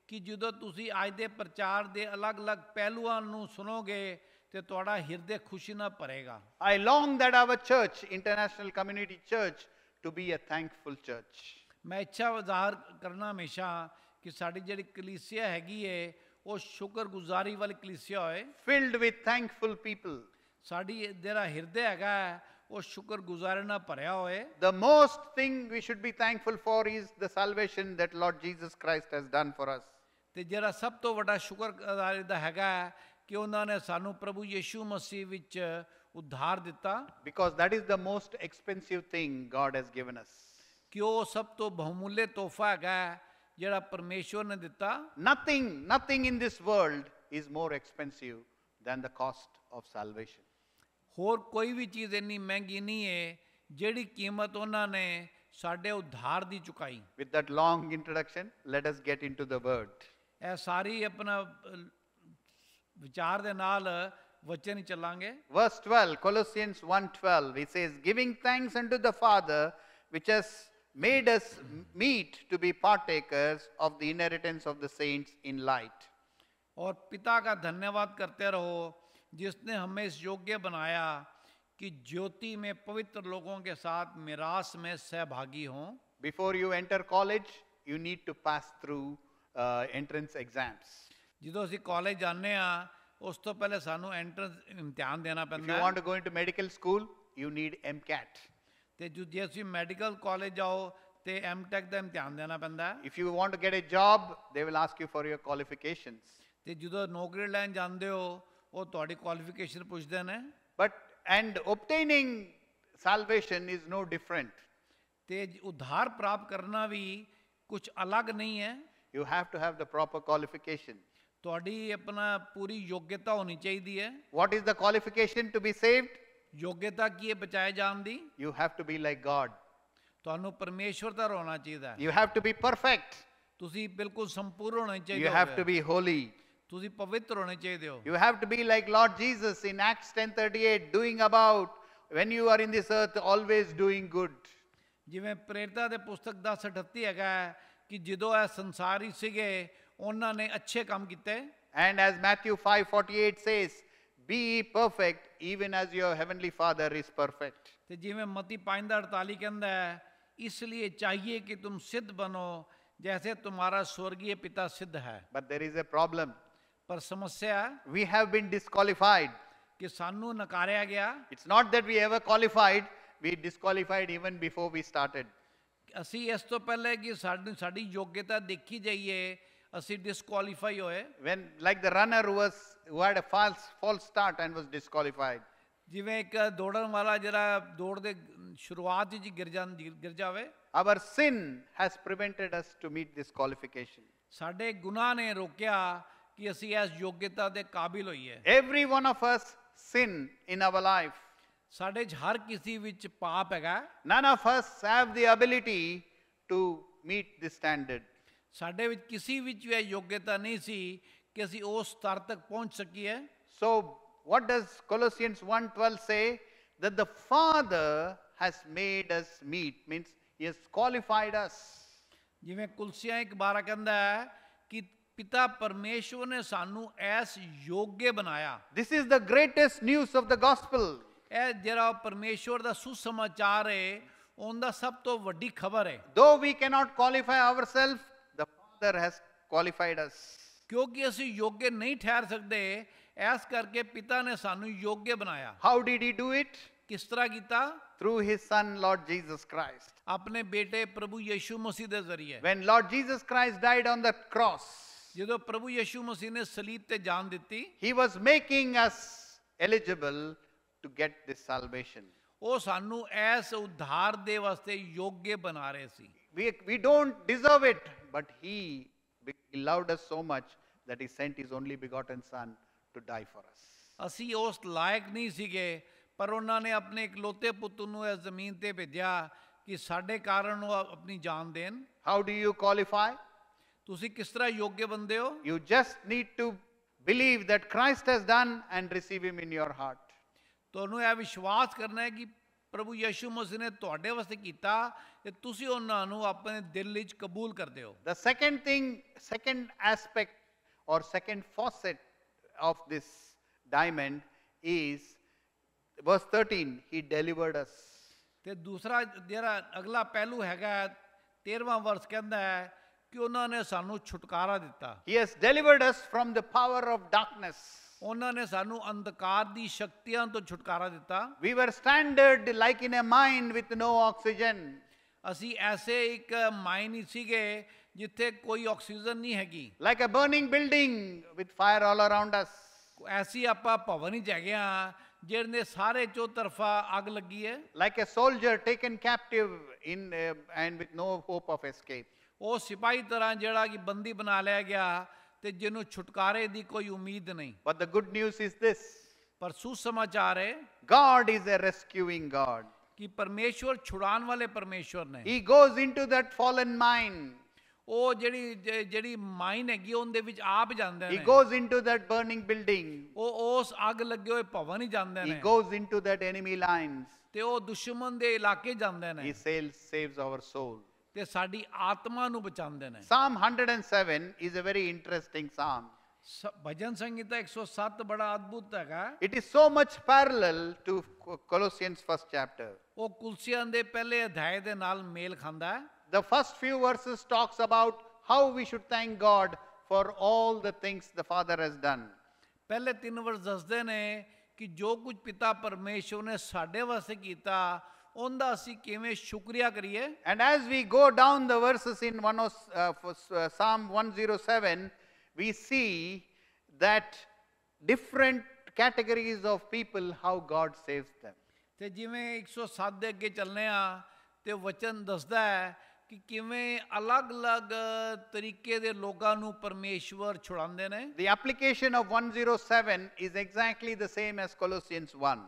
ਕਿ ਜਦੋਂ ਤੁਸੀਂ ਅੱਜ ਦੇ ਪ੍ਰਚਾਰ ਦੇ ਅਲੱਗ-ਅਲੱਗ ਪਹਿਲੂਆਂ ਨੂੰ ਸੁਣੋਗੇ ਤੇ ਤੁਹਾਡਾ ਹਿਰਦੇ ਖੁਸ਼ੀ ਨਾਲ ਭਰੇਗਾ I long that our church International Community Church to be a thankful church ਮੈਂ ਇੱਛਾ ਜ਼ਾਹਰ ਕਰਨਾ ਹਮੇਸ਼ਾ ਕਿ ਸਾਡੀ ਜਿਹੜੀ ਕਲੀਸਿਆ ਹੈਗੀ ਏ ਉਹ ਸ਼ੁਕਰਗੁਜ਼ਾਰੀ ਵਾਲੀ ਕਲੀਸਿਆ ਹੋਏ filled with thankful people ਸਾਡੀ ਜਿਹੜਾ ਹਿਰਦੇ ਹੈਗਾ ਉਹ ਸ਼ੁਕਰਗੁਜ਼ਾਰੀ ਨਾਲ ਭਰਿਆ ਹੋਏ the most thing we should be thankful for is the salvation that lord jesus christ has done for us ਤੇ ਜਿਹੜਾ ਸਭ ਤੋਂ ਵੱਡਾ ਸ਼ੁਕਰਗੁਜ਼ਾਰੀ ਦਾ ਹੈਗਾ ਕਿ ਉਹਨਾਂ ਨੇ ਸਾਨੂੰ ਪ੍ਰਭੂ ਯੀਸ਼ੂ ਮਸੀਹ ਵਿੱਚ ਉਧਾਰ ਦਿੱਤਾ because that is the most expensive thing God has given us ਕਿ ਉਹ ਸਭ ਤੋਂ ਬਹੁਮੁੱਲੇ ਤੋਹਫਾ ਹੈਗਾ ਜਿਹੜਾ ਪਰਮੇਸ਼ਵਰ ਨੇ ਦਿੱਤਾ nothing nothing in this world is more expensive than the cost of salvation ਹੋਰ ਕੋਈ ਵੀ ਚੀਜ਼ ਇੰਨੀ ਮਹਿੰਗੀ ਨਹੀਂ ਹੈ ਜਿਹੜੀ ਕੀਮਤ ਉਹਨਾਂ ਨੇ ਸਾਡੇ ਉਧਾਰ ਦੀ ਚੁਕਾਈ with that long introduction let us get into the word ਇਹ ਸਾਰੀ ਆਪਣਾ ਵਿਚਾਰ ਦੇ ਨਾਲ ਵਚਨ ਚੱਲਾਂਗੇ verse 12 colossians 1:12 he says giving thanks unto the father which has made us meet to be partakers of the inheritance of the saints in light. और पिता का धन्यवाद करते रहो जिसने हमें इस योग्य बनाया कि ज्योति में पवित्र लोगों के साथ मिरास में सहभागी हों before you enter college you need to pass through entrance exams ਜਦੋਂ ਅਸੀਂ ਕਾਲਜ ਜਾਂਦੇ ਆ ਉਸ ਤੋਂ ਪਹਿਲੇ ਸਾਨੂੰ ਐਂਟਰੈਂਸ ਇਮਤਿਹਾਨ ਦੇਣਾ ਪੈਂਦਾ ਹੈ if you want to go into medical school you need MCAT ਤੇ ਜੇ ਤੁਸੀਂ ਮੈਡੀਕਲ ਕਾਲਜ ਜਾਓ ਤੇ ਐਮਟੈਕ ਦਾ ਇਮਤਿਹਾਨ ਦੇਣਾ ਪੈਂਦਾ ਹੈ If you want to get a job, they will ask you for your qualifications. ਤੇ ਜਦੋਂ ਨੌਕਰੀ ਲੈਣ ਜਾਂਦੇ ਹੋ ਉਹ ਤੁਹਾਡੀ ਕੁਆਲੀਫਿਕੇਸ਼ਨ ਪੁੱਛਦੇ ਨੇ But and obtaining salvation is no different. ਤੇ ਜ- ਉਧਾਰ ਪ੍ਰਾਪਤ ਕਰਨਾ ਵੀ ਕੁਝ ਅਲੱਗ ਨਹੀਂ ਹੈ You have to have the proper qualification. ਤੁਹਾਡੀ ਆਪਣਾ ਪੂਰੀ ਯੋਗਤਾ ਹੋਣੀ ਚਾਹੀਦੀ ਹੈ What is the qualification to be saved? ਯੋਗਤਾ ਕੀ ਹੈ ਬਚਾਏ ਜਾਣ ਦੀ you have to be like God ਤੁਹਾਨੂੰ ਪਰਮੇਸ਼ਵਰ ਦਾ ਹੋਣਾ ਚਾਹੀਦਾ you have to be perfect ਤੁਸੀਂ ਬਿਲਕੁਲ ਸੰਪੂਰਨ ਹੋਣੇ ਚਾਹੀਦੇ ਹੋ you have to be holy ਤੁਸੀਂ ਪਵਿੱਤਰ ਹੋਣੇ ਚਾਹੀਦੇ ਹੋ you have to be like Lord Jesus in Acts 10:38 doing about when you are in this earth always doing good ਜਿਵੇਂ ਪ੍ਰੇਰਤਾ ਦੇ ਪੁਸਤਕ 10:38 ਹੈਗਾ ਕਿ ਜਦੋਂ ਇਹ ਸੰਸਾਰੀ ਸੀਗੇ ਉਹਨਾਂ ਨੇ ਅੱਛੇ ਕੰਮ ਕੀਤੇ and as matthew 5:48 says be perfect even as your heavenly father is perfect ਤੇ ਜਿਵੇਂ mati 5:48 ਕਹਿੰਦਾ ਹੈ ਇਸ ਲਈ ਚਾਹੀਏ ਕਿ ਤੁਮ ਸਿੱਧ ਬਨੋ जैसे तुम्हारा स्वर्गीय पिता सिद्ध है but there is a problem पर समस्या वी हैव बीन डिस्कालीफाइड कि सानू नकारा गया it's not that we ever qualified we disqualified even before we started ਅਸੀਂ ਇਸ ਤੋਂ ਪਹਿਲੇ ਕਿ ਸਾਡੀ ਸਾਡੀ ਯੋਗਤਾ ਦੇਖੀ ਜਾਈਏ ਅਸੀਂ ਡਿਸਕੁਆਲੀਫਾਈ ਹੋਏ when like the runner who was who had a false false start and was disqualified ਜਿਵੇਂ ਇੱਕ ਦੌੜਨ ਵਾਲਾ ਜਿਹੜਾ ਦੌੜ ਦੇ ਸ਼ੁਰੂਆਤ ਵਿੱਚ ਗਿਰ ਜਾਂ ਗਿਰ ਜਾਵੇ our sin has prevented us to meet this qualification ਸਾਡੇ ਗੁਨਾਹ ਨੇ ਰੋਕਿਆ ਕਿ ਅਸੀਂ ਇਸ ਯੋਗਤਾ ਦੇ ਕਾਬਿਲ ਹੋਈਏ every one of us sin in our life ਸਾਡੇ ਹਰ ਕਿਸੇ ਵਿੱਚ ਪਾਪ ਹੈਗਾ none of us have the ability to meet the standard ਸਾਡੇ ਵਿੱਚ ਕਿਸੇ ਵਿੱਚ ਵੀ ਯੋਗਤਾ ਨਹੀਂ ਸੀ ਕਿ ਅਸੀਂ ਉਸ ਸਤਰ ਤੱਕ ਪਹੁੰਚ ਸਕੀਏ ਸੋ what does colossians 1:12 say that the father has made us meet means he has qualified us ਜਿਵੇਂ ਕੁਲਸੀਆਂ 1:12 ਕਹਿੰਦਾ ਹੈ ਕਿ ਪਿਤਾ ਪਰਮੇਸ਼ਵਰ ਨੇ ਸਾਨੂੰ ਐਸ ਯੋਗੇ ਬਣਾਇਆ this is the greatest news of the gospel ਇਹ ਜਿਹੜਾ ਪਰਮੇਸ਼ਵਰ ਦਾ ਸੁਸਮਾਚਾਰ ਹੈ ਉਹਦਾ ਸਭ ਤੋਂ ਵੱਡੀ ਖਬਰ ਹੈ though we cannot qualify ourselves has qualified us ਕਿਉਂਕਿ ਅਸੀਂ ਯੋਗੇ ਨਹੀਂ ਠਹਿਰ ਸਕਦੇ ਐਸ ਕਰਕੇ ਪਿਤਾ ਨੇ ਸਾਨੂੰ ਯੋਗੇ ਬਣਾਇਆ how did he do it ਕਿਸ ਤਰ੍ਹਾਂ ਕੀਤਾ through his son lord jesus christ ਆਪਣੇ ਬੇਟੇ ਪ੍ਰਭੂ ਯਿਸੂ ਮਸੀਹ ਦੇ ਜ਼ਰੀਏ when lord jesus christ died on the cross ਜਦੋਂ ਪ੍ਰਭੂ ਯਿਸੂ ਮਸੀਹ ਨੇ ਸਲੀਬ ਤੇ ਜਾਨ ਦਿੱਤੀ he was making us eligible to get this salvation ਉਹ ਸਾਨੂੰ ਐਸ ਉਧਾਰ ਦੇ ਵਾਸਤੇ ਯੋਗ ਬਣਾ ਰਹੇ ਸੀ we we don't deserve it but he, he loved us so much that he sent his only begotten son to die for us ਅਸੀਂ ਉਸ ਲਾਇਕ ਨਹੀਂ ਸੀਗੇ ਪਰ ਉਹਨਾਂ ਨੇ ਆਪਣੇ ਇਕਲੌਤੇ ਪੁੱਤ ਨੂੰ ਇਸ ਜ਼ਮੀਨ ਤੇ ਭੇਜਿਆ ਕਿ ਸਾਡੇ ਕਾਰਨ ਉਹ ਆਪਣੀ ਜਾਨ ਦੇਣ ਹਾਊ ਡੂ ਯੂ ਕੁਆਲੀਫਾਈ ਤੁਸੀਂ ਕਿਸ ਤਰ੍ਹਾਂ ਯੋਗ ਬੰਦੇ ਹੋ you just need to believe that Christ has done and receive him in your heart ਤੁਹਾਨੂੰ ਇਹ ਵਿਸ਼ਵਾਸ ਕਰਨਾ ਹੈ ਕਿ ਪ੍ਰਭੂ ਯਿਸੂ ਮਸੀਹ ਨੇ ਤੁਹਾਡੇ ਵਾਸਤੇ ਕੀਤਾ ਤੇ ਤੁਸੀਂ ਉਹਨਾਂ ਨੂੰ ਆਪਣੇ ਦਿਲ ਵਿੱਚ ਕਬੂਲ ਕਰਦੇ ਹੋ the second thing second aspect or second facet of this diamond is verse 13 he delivered us ਤੇ ਦੂਸਰਾ ਜਿਹੜਾ ਅਗਲਾ ਪਹਿਲੂ ਹੈਗਾ 13ਵਾਂ ਵਰਸ ਕਹਿੰਦਾ ਹੈ ਕਿ ਉਹਨਾਂ ਨੇ ਸਾਨੂੰ ਛੁਟਕਾਰਾ ਦਿੱਤਾ he has delivered us from the power of darkness उन्होंने सानू अंधकार दी शक्तियां तो छुटकारा देता we were stranded like in a mine with no oxygen असी ऐसे एक माइंड सी जिथे कोई ऑक्सीजन नहीं हैगी like a burning building with fire all around us ऐसी आपा भवन ही जा जिन्हें सारे चो तरफा आग लगी है like a soldier taken captive in and with no hope of escape ओ सिपाही तरह जेड़ा कि बंदी बना लिया गया ਤੇ ਜਿਹਨੂੰ ਛੁਟਕਾਰੇ ਦੀ ਕੋਈ ਉਮੀਦ ਨਹੀਂ but the good news is this ਪਰ ਸੁਸਮਾਚਾਰ ਹੈ god is a rescuing god ਕਿ ਪਰਮੇਸ਼ਵਰ ਛੁਡਾਉਣ ਵਾਲੇ ਪਰਮੇਸ਼ਵਰ ਨੇ he goes into that fallen mine ਉਹ ਜਿਹੜੀ ਜਿਹੜੀ ਮਾਈਨ ਹੈਗੀ ਉਹਦੇ ਵਿੱਚ ਆਪ ਜਾਂਦੇ ਨੇ he goes into that burning building ਉਹ ਉਸ ਅੱਗ ਲੱਗੇ ਹੋਏ ਭਵਨ ਹੀ ਜਾਂਦੇ ਨੇ he goes into that enemy lines ਤੇ ਉਹ ਦੁਸ਼ਮਣ ਦੇ ਇਲਾਕੇ ਜਾਂਦੇ ਨੇ ਹੀ ਸੇਲਸ ਸੇਵਸ ਆਵਰ ਸੋਲ ਤੇ ਸਾਡੀ ਆਤਮਾ ਨੂੰ ਬਚਾਉਂਦੇ ਨੇ Psalm 107 is a very interesting psalm. भजन संहिता 107 बड़ा अद्भुत है It is so much parallel to Colossians first chapter. ਉਹ ਕੁਲਸੀਆਂ ਦੇ ਪਹਿਲੇ ਅਧਿਆਏ ਦੇ ਨਾਲ ਮੇਲ ਖਾਂਦਾ ਹੈ The first few verses talks about how we should thank God for all the things the Father has done. ਪਹਿਲੇ 3 ਵਰਸ ਦੱਸਦੇ ਨੇ ਕਿ ਜੋ ਕੁਝ ਪਿਤਾ ਪਰਮੇਸ਼ਵਰ ਨੇ ਸਾਡੇ ਵਾਸਤੇ ਕੀਤਾ ਉਹਦਾ ਅਸੀਂ ਕਿਵੇਂ ਸ਼ੁਕਰੀਆ ਕਰੀਏ and as we go down the verses in 10 Psalm 107 we see that different categories of people how God saves them ਤੇ ਜਿਵੇਂ 107 ਦੇ ਅੱਗੇ ਚੱਲਨੇ ਆ ਤੇ ਵਚਨ ਦੱਸਦਾ ਹੈ ਕਿ ਕਿਵੇਂ ਅਲੱਗ-ਅਲੱਗ ਤਰੀਕੇ ਦੇ ਲੋਕਾਂ ਨੂੰ ਪਰਮੇਸ਼ਵਰ ਛੁਡਾਉਂਦੇ ਨੇ the application of 107 is exactly the same as colossians 1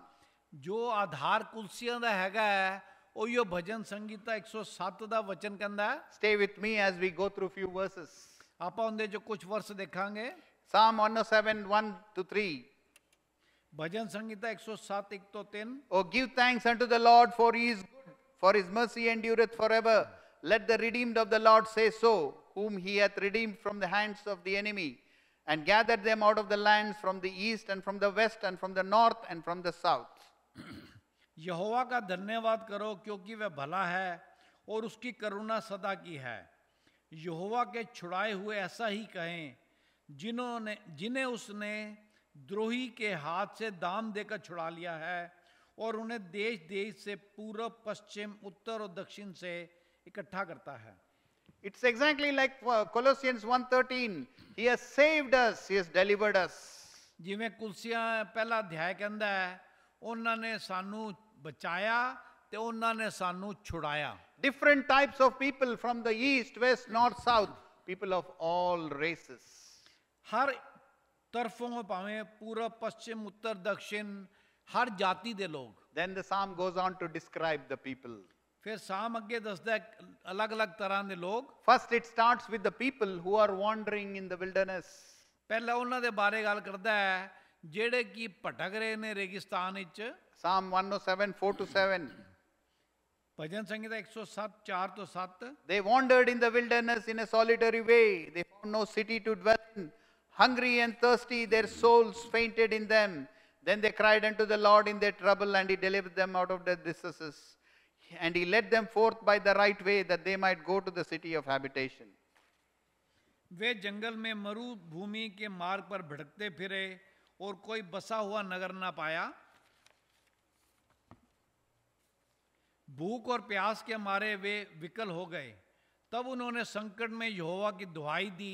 ਜੋ ਆਧਾਰ ਕੁਲਸੀਆਂ ਦਾ ਹੈਗਾ ਉਹ ਇਹ ਭਜਨ ਸੰਗੀਤਾ 107 ਦਾ ਵਚਨ ਕਹਿੰਦਾ stay with me as we go through few verses ਆਪਾਂ ਉਹਦੇ ਜੋ ਕੁਝ ਵਰਸ ਦੇਖਾਂਗੇ 107 1 ਟੂ 3 Bhajan Sangita 107 1 तो 3 Oh give thanks unto the Lord for he is good for his mercy endureth forever let the redeemed of the Lord say so whom he hath redeemed from the hands of the enemy and gathered them out of the lands from the east and from the west and from the north and from the south यहोवा का धन्यवाद करो क्योंकि वह भला है और उसकी करुणा सदा की है यहोवा के छुड़ाए हुए ऐसा ही कहें जिन्होंने जिन्हें उसने द्रोही के हाथ से दाम देकर छुड़ा लिया है और उन्हें देश देश से पूर्व पश्चिम उत्तर और दक्षिण से इकट्ठा करता है it's exactly like Colossians 1:13. He has saved us he has delivered us. जिਵੇਂ कुलसिया पहला अध्याय के अंदर है उन्होंने सानू बचाया तो उन्होंने सानू छुड़ाया different types of people from the east west north south people of all races हर तरफों भावे पूरा पश्चिम उत्तर दक्षिण हर जाति दे लोग then the psalm goes on to describe the people फिर साम अगे दसदा अलग अलग तरह के लोग first it starts with the people who are wandering in the wilderness पहला उन्होंने बारे गल करता है ਜਿਹੜੇ ਕੀ ਭਟਕ ਰਹੇ ਨੇ ਰੇਗਿਸਤਾਨ ਵਿੱਚ Psalm 107 4 to 7 ਭਜਨ ਸੰਗੀਤਾ 107 4 ਤੋਂ 7 They wandered in the wilderness in a solitary way they found no city to dwell in hungry and thirsty their souls fainted in them then they cried unto the Lord in their trouble and he delivered them out of their distresses and he led them forth by the right way that they might go to the city of habitation वे जंगल में मरुभूमि के मार्ग पर भटकते फिरे और कोई बसा हुआ नगर ना पाया भूख और प्यास के मारे वे विकल हो गए तब उन्होंने संकट में यहोवा की दुहाई दी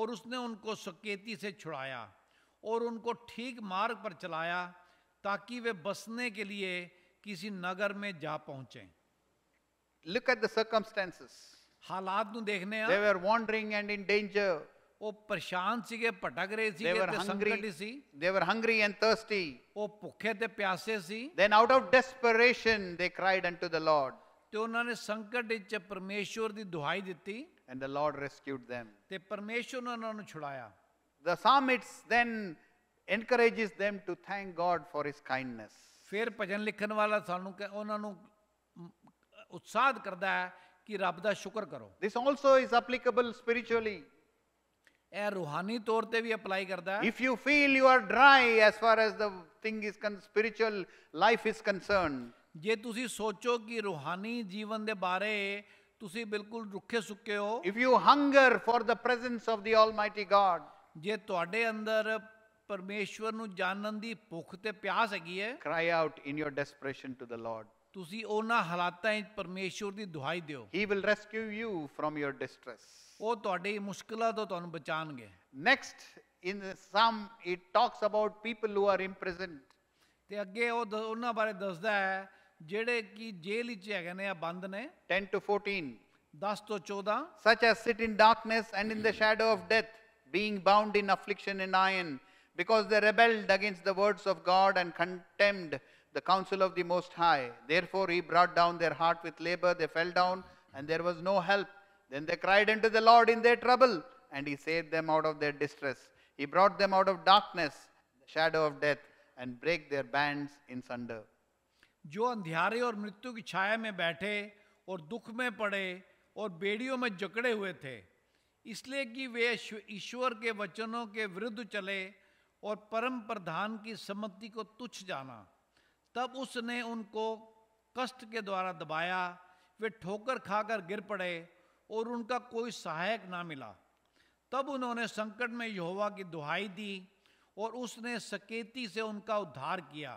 और उसने उनको सकेती से छुड़ाया और उनको ठीक मार्ग पर चलाया ताकि वे बसने के लिए किसी नगर में जा पहुंचे लुक एट दर्कमस्टेंसेस हालात तो देखने they were wandering and in danger ਉਹ ਪਰੇਸ਼ਾਨ ਸੀਗੇ ਭਟਕ ਰਹੇ ਸੀਗੇ ਤੇ ਸੰਕਟ ਸੀ ਦੇ ਵਰ ਹੰਗਰੀ ਐਂਡ ਥਰਸਟੀ ਉਹ ਭੁੱਖੇ ਤੇ ਪਿਆਸੇ ਸੀ then out of desperation they cried unto the Lord ਤੇ ਉਹਨਾਂ ਨੇ ਸੰਕਟ ਵਿੱਚ ਪਰਮੇਸ਼ਵਰ ਦੀ ਦੁਹਾਈ ਦਿੱਤੀ and the Lord rescued them ਤੇ ਪਰਮੇਸ਼ਵਰ ਨੇ ਉਹਨਾਂ ਨੂੰ ਛੁਡਾਇਆ ਦ ਸਾਮਿਟਸ then encourages them to thank god for his kindness ਫਿਰ ਭਜਨ ਲਿਖਣ ਵਾਲਾ ਸਾਨੂੰ ਉਹਨਾਂ ਨੂੰ ਉਤਸ਼ਾਹਤ ਕਰਦਾ ਹੈ ਕਿ ਰੱਬ ਦਾ ਸ਼ੁਕਰ ਕਰੋ this also is applicable spiritually ਇਹ ਰੂਹਾਨੀ ਤੌਰ ਤੇ ਵੀ ਅਪਲਾਈ ਕਰਦਾ ਹੈ if you feel you are dry as far as the thing is con spiritual life is concerned ਜੇ ਤੁਸੀਂ ਸੋਚੋ ਕਿ ਰੂਹਾਨੀ ਜੀਵਨ ਦੇ ਬਾਰੇ ਤੁਸੀਂ ਬਿਲਕੁਲ ਰੁੱਖੇ ਸੁੱਕੇ ਹੋ if you hunger for the presence of the almighty God ਜੇ ਤੁਹਾਡੇ ਅੰਦਰ ਪਰਮੇਸ਼ਵਰ ਨੂੰ ਜਾਣਨ ਦੀ ਭੁੱਖ ਤੇ ਪਿਆਸ ਹੈਗੀ ਹੈ cry out in your desperation to the Lord ਤੁਸੀਂ ਉਹਨਾਂ ਹਾਲਾਤਾਂ ਵਿੱਚ ਪਰਮੇਸ਼ਵਰ ਦੀ ਦੁਹਾਈ ਦਿਓ he will rescue you from your distress ਉਹ ਤੁਹਾਡੀ ਮੁਸ਼ਕਲਾਂ ਤੋਂ ਤੁਹਾਨੂੰ ਬਚਾਣਗੇ next in the psalm it talks about people who are imprisoned ਤੇ ਅੱਗੇ ਉਹ ਦ- ਉਹਨਾਂ ਬਾਰੇ ਦੱਸਦਾ Jede ki ਕਿ ਜੇਲ੍ਹ ਵਿੱਚ ਹੈਗੇ ਨੇ ਆ ਬੰਦ ਨੇ 10 to 14 Das to choda. such as sit in darkness and in the shadow of death being bound in affliction and iron because they rebelled against the words of God and contemned the counsel of the most high therefore he brought down their heart with labor they fell down and there was no help Then they cried unto the Lord in their trouble, and he saved them out of their distress. He brought them out of darkness, the shadow of death, and break their bands in sunder. जो अंधियारे और मृत्यु की छाया में बैठे और दुख में पड़े और बेड़ियों में जकड़े हुए थे इसलिए कि वे ईश्वर के वचनों के विरुद्ध चले और परम प्रधान की सम्मति को तुच्छ जाना तब उसने उनको कष्ट के द्वारा दबाया वे ठोकर खाकर गिर पड़े और उनका कोई सहायक ना मिला तब उन्होंने संकट में यहोवा की दुहाई दी और उसने सकेती से उनका उद्धार किया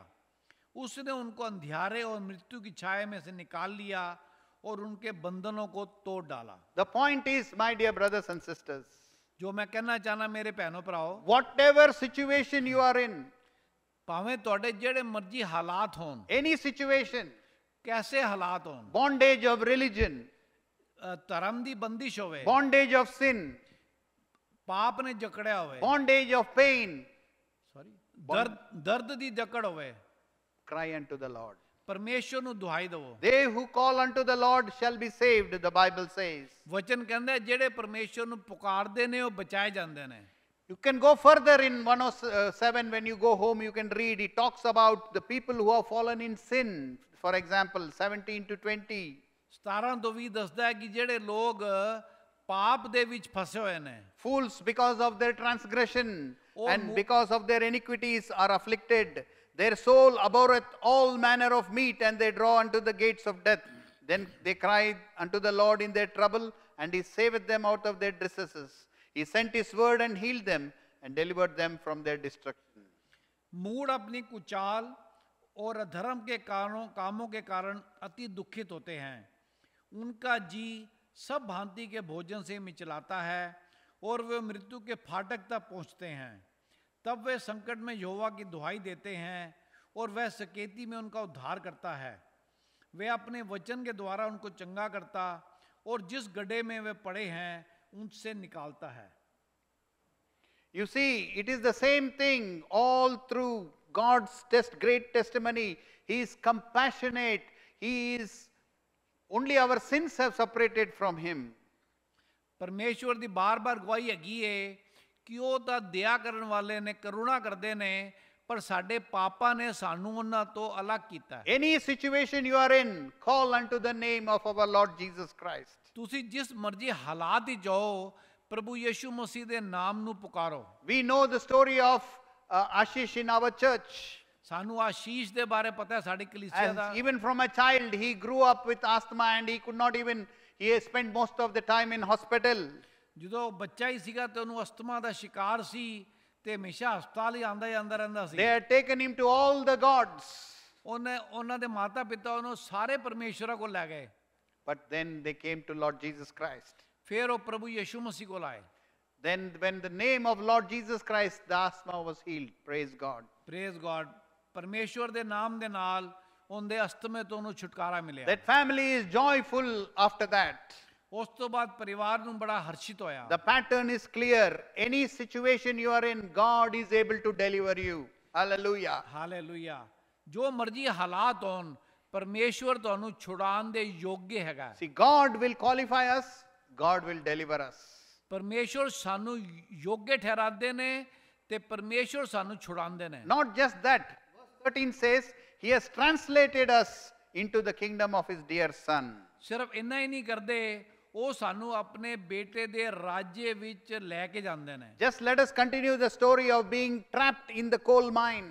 उसने उनको अंधियारे और मृत्यु की छाया में से निकाल लिया और उनके बंधनों को तोड़ डाला the point is my dear brothers and sisters जो मैं कहना चाहना मेरे भैनों आओ whatever situation you are in ਭਾਵੇਂ ਤੁਹਾਡੇ जेड़े मर्जी हालात हो एनी सिचुएशन कैसे हालात हो बॉन्डेज ऑफ रिलीजन धर्म दी बंदिश होवे बॉन्डेज ऑफ सिन पाप ने जकड़या होवे बॉन्डेज ऑफ पेन सॉरी दर्द दर्द दी जकड़ होवे क्राई अनटू द लॉर्ड ਪਰਮੇਸ਼ਰ ਨੂੰ ਦੁਹਾਈ ਦਿਵੋ they who call unto the Lord shall be saved the Bible says ਵਚਨ ਕਹਿੰਦਾ ਜਿਹੜੇ ਪਰਮੇਸ਼ਰ ਨੂੰ ਪੁਕਾਰਦੇ ਨੇ ਉਹ ਬਚਾਏ ਜਾਂਦੇ ਨੇ You can go further in 107 when you go home, you can read. He talks about the people who have fallen in sin, for example, 17 to 20. 17 ਤੋਂ 20 ਦੱਸਦਾ ਹੈ ਕਿ ਜਿਹੜੇ ਲੋਕ ਪਾਪ ਦੇ ਵਿੱਚ ਫਸੇ ਹੋਏ ਨੇ fools because of their transgression and because of their iniquities are afflicted their soul abhorreth all manner of meat and they draw unto the gates of death then they cried unto the lord in their trouble and he saved them out of their distresses he sent his word and healed them and delivered them from their destruction मूड अपनी कुचाल और अधर्म के कारणों कामों के कारण अति दुखित होते हैं उनका जी सब भांति के भोजन से मिचलाता है और वे मृत्यु के फाटक तक पहुँचते हैं तब वे संकट में यहोवा की दुहाई देते हैं और वह सकेती में उनका उद्धार करता है वे अपने वचन के द्वारा उनको चंगा करता और जिस गड्ढे में वे पड़े हैं उनसे निकालता है you see it is the same thing all through God's test great testimony he is compassionate he is only our sins have separated from him ਪਰਮੇਸ਼ਵਰ ਦੀ ਬਾਰ-ਬਾਰ ਗਵਾਹੀ ਹੈਗੀ ਏ ਕਿ ਉਹ ਤਾਂ ਦਇਆ ਕਰਨ ਵਾਲੇ ਨੇ ਕਰੁਣਾ ਕਰਦੇ ਨੇ ਪਰ ਸਾਡੇ ਪਾਪਾਂ ਨੇ ਸਾਨੂੰ ਉਹਨਾਂ ਤੋਂ ਅਲੱਗ ਕੀਤਾ any situation you are in call unto the name of our Lord Jesus Christ ਤੁਸੀਂ ਜਿਸ ਮਰਜ਼ੀ ਹਾਲਾਤ ਵਿੱਚ ਜਾਓ ਪ੍ਰਭੂ ਯਿਸੂ ਮਸੀਹ ਦੇ ਨਾਮ ਨੂੰ ਪੁਕਾਰੋ we know the story of Ashish in our church ਸਾਨੂੰ ਆ ਸ਼ੀਸ਼ ਦੇ ਬਾਰੇ ਪਤਾ ਹੈ ਸਾਡੀ ਕਲੀਸਿਆ ਦਾ even from a child he grew up with asthma and he could not even he spent most of the time in hospital ਜਦੋਂ ਬੱਚਾ ਹੀ ਸੀਗਾ ਤੇ ਉਹਨੂੰ ਅਸਥਮਾ ਦਾ ਸ਼ਿਕਾਰ ਸੀ ਤੇ ਹਮੇਸ਼ਾ ਹਸਪਤਾਲ ਹੀ ਆਂਦਾ ਜਾਂਦਾ ਰਹਿੰਦਾ ਸੀ they had taken him to all the gods ਉਹਨੇ ਉਹਨਾਂ ਦੇ ਮਾਤਾ ਪਿਤਾ ਉਹਨੂੰ ਸਾਰੇ ਪਰਮੇਸ਼ਵਰਾਂ ਕੋਲ ਲੈ ਗਏ but then they came to lord jesus christ ਫਿਰ ਉਹ ਪ੍ਰਭੂ ਯਿਸੂ ਮਸੀਹ ਕੋਲ ਆਏ then when the name of lord jesus christ the asthma was healed praise god praise god ਪਰਮੇਸ਼ਵਰ ਦੇ ਨਾਮ ਦੇ ਨਾਲ ਉਹਦੇ ਅਸਤਮੇ ਤੋਂ ਉਹਨੂੰ ਛੁਟਕਾਰਾ ਮਿਲਿਆ That family is joyful after that. ਉਸ ਤੋਂ ਬਾਅਦ ਪਰਿਵਾਰ ਨੂੰ ਬੜਾ ਹਰਸ਼ਿਤ ਹੋਇਆ The pattern is clear. Any situation you are in, God is able to deliver you. Hallelujah. Hallelujah ਜੋ ਮਰਜ਼ੀ ਹਾਲਾਤ ਹੋਣ ਪਰਮੇਸ਼ਵਰ ਤੁਹਾਨੂੰ ਛੁਡਾਉਣ ਦੇ ਯੋਗ ਹੈਗਾ See, God will qualify us, God will deliver us. ਪਰਮੇਸ਼ਵਰ ਸਾਨੂੰ ਯੋਗ ਠਹਿਰਾਉਂਦੇ ਨੇ ਤੇ ਪਰਮੇਸ਼ਵਰ ਸਾਨੂੰ ਛੁਡਾਉਂਦੇ ਨੇ Not just that, 13 says, He has translated us into the kingdom of His dear Son. ਸਿਰਫ ਇੰਨਾ ਹੀ ਨਹੀਂ ਕਰਦੇ ਉਹ ਸਾਨੂੰ ਆਪਣੇ ਬੇਟੇ ਦੇ ਰਾਜੇ ਵਿੱਚ ਲੈ ਕੇ ਜਾਂਦੇ ਨੇ Just let us continue the story of being trapped in the coal mine.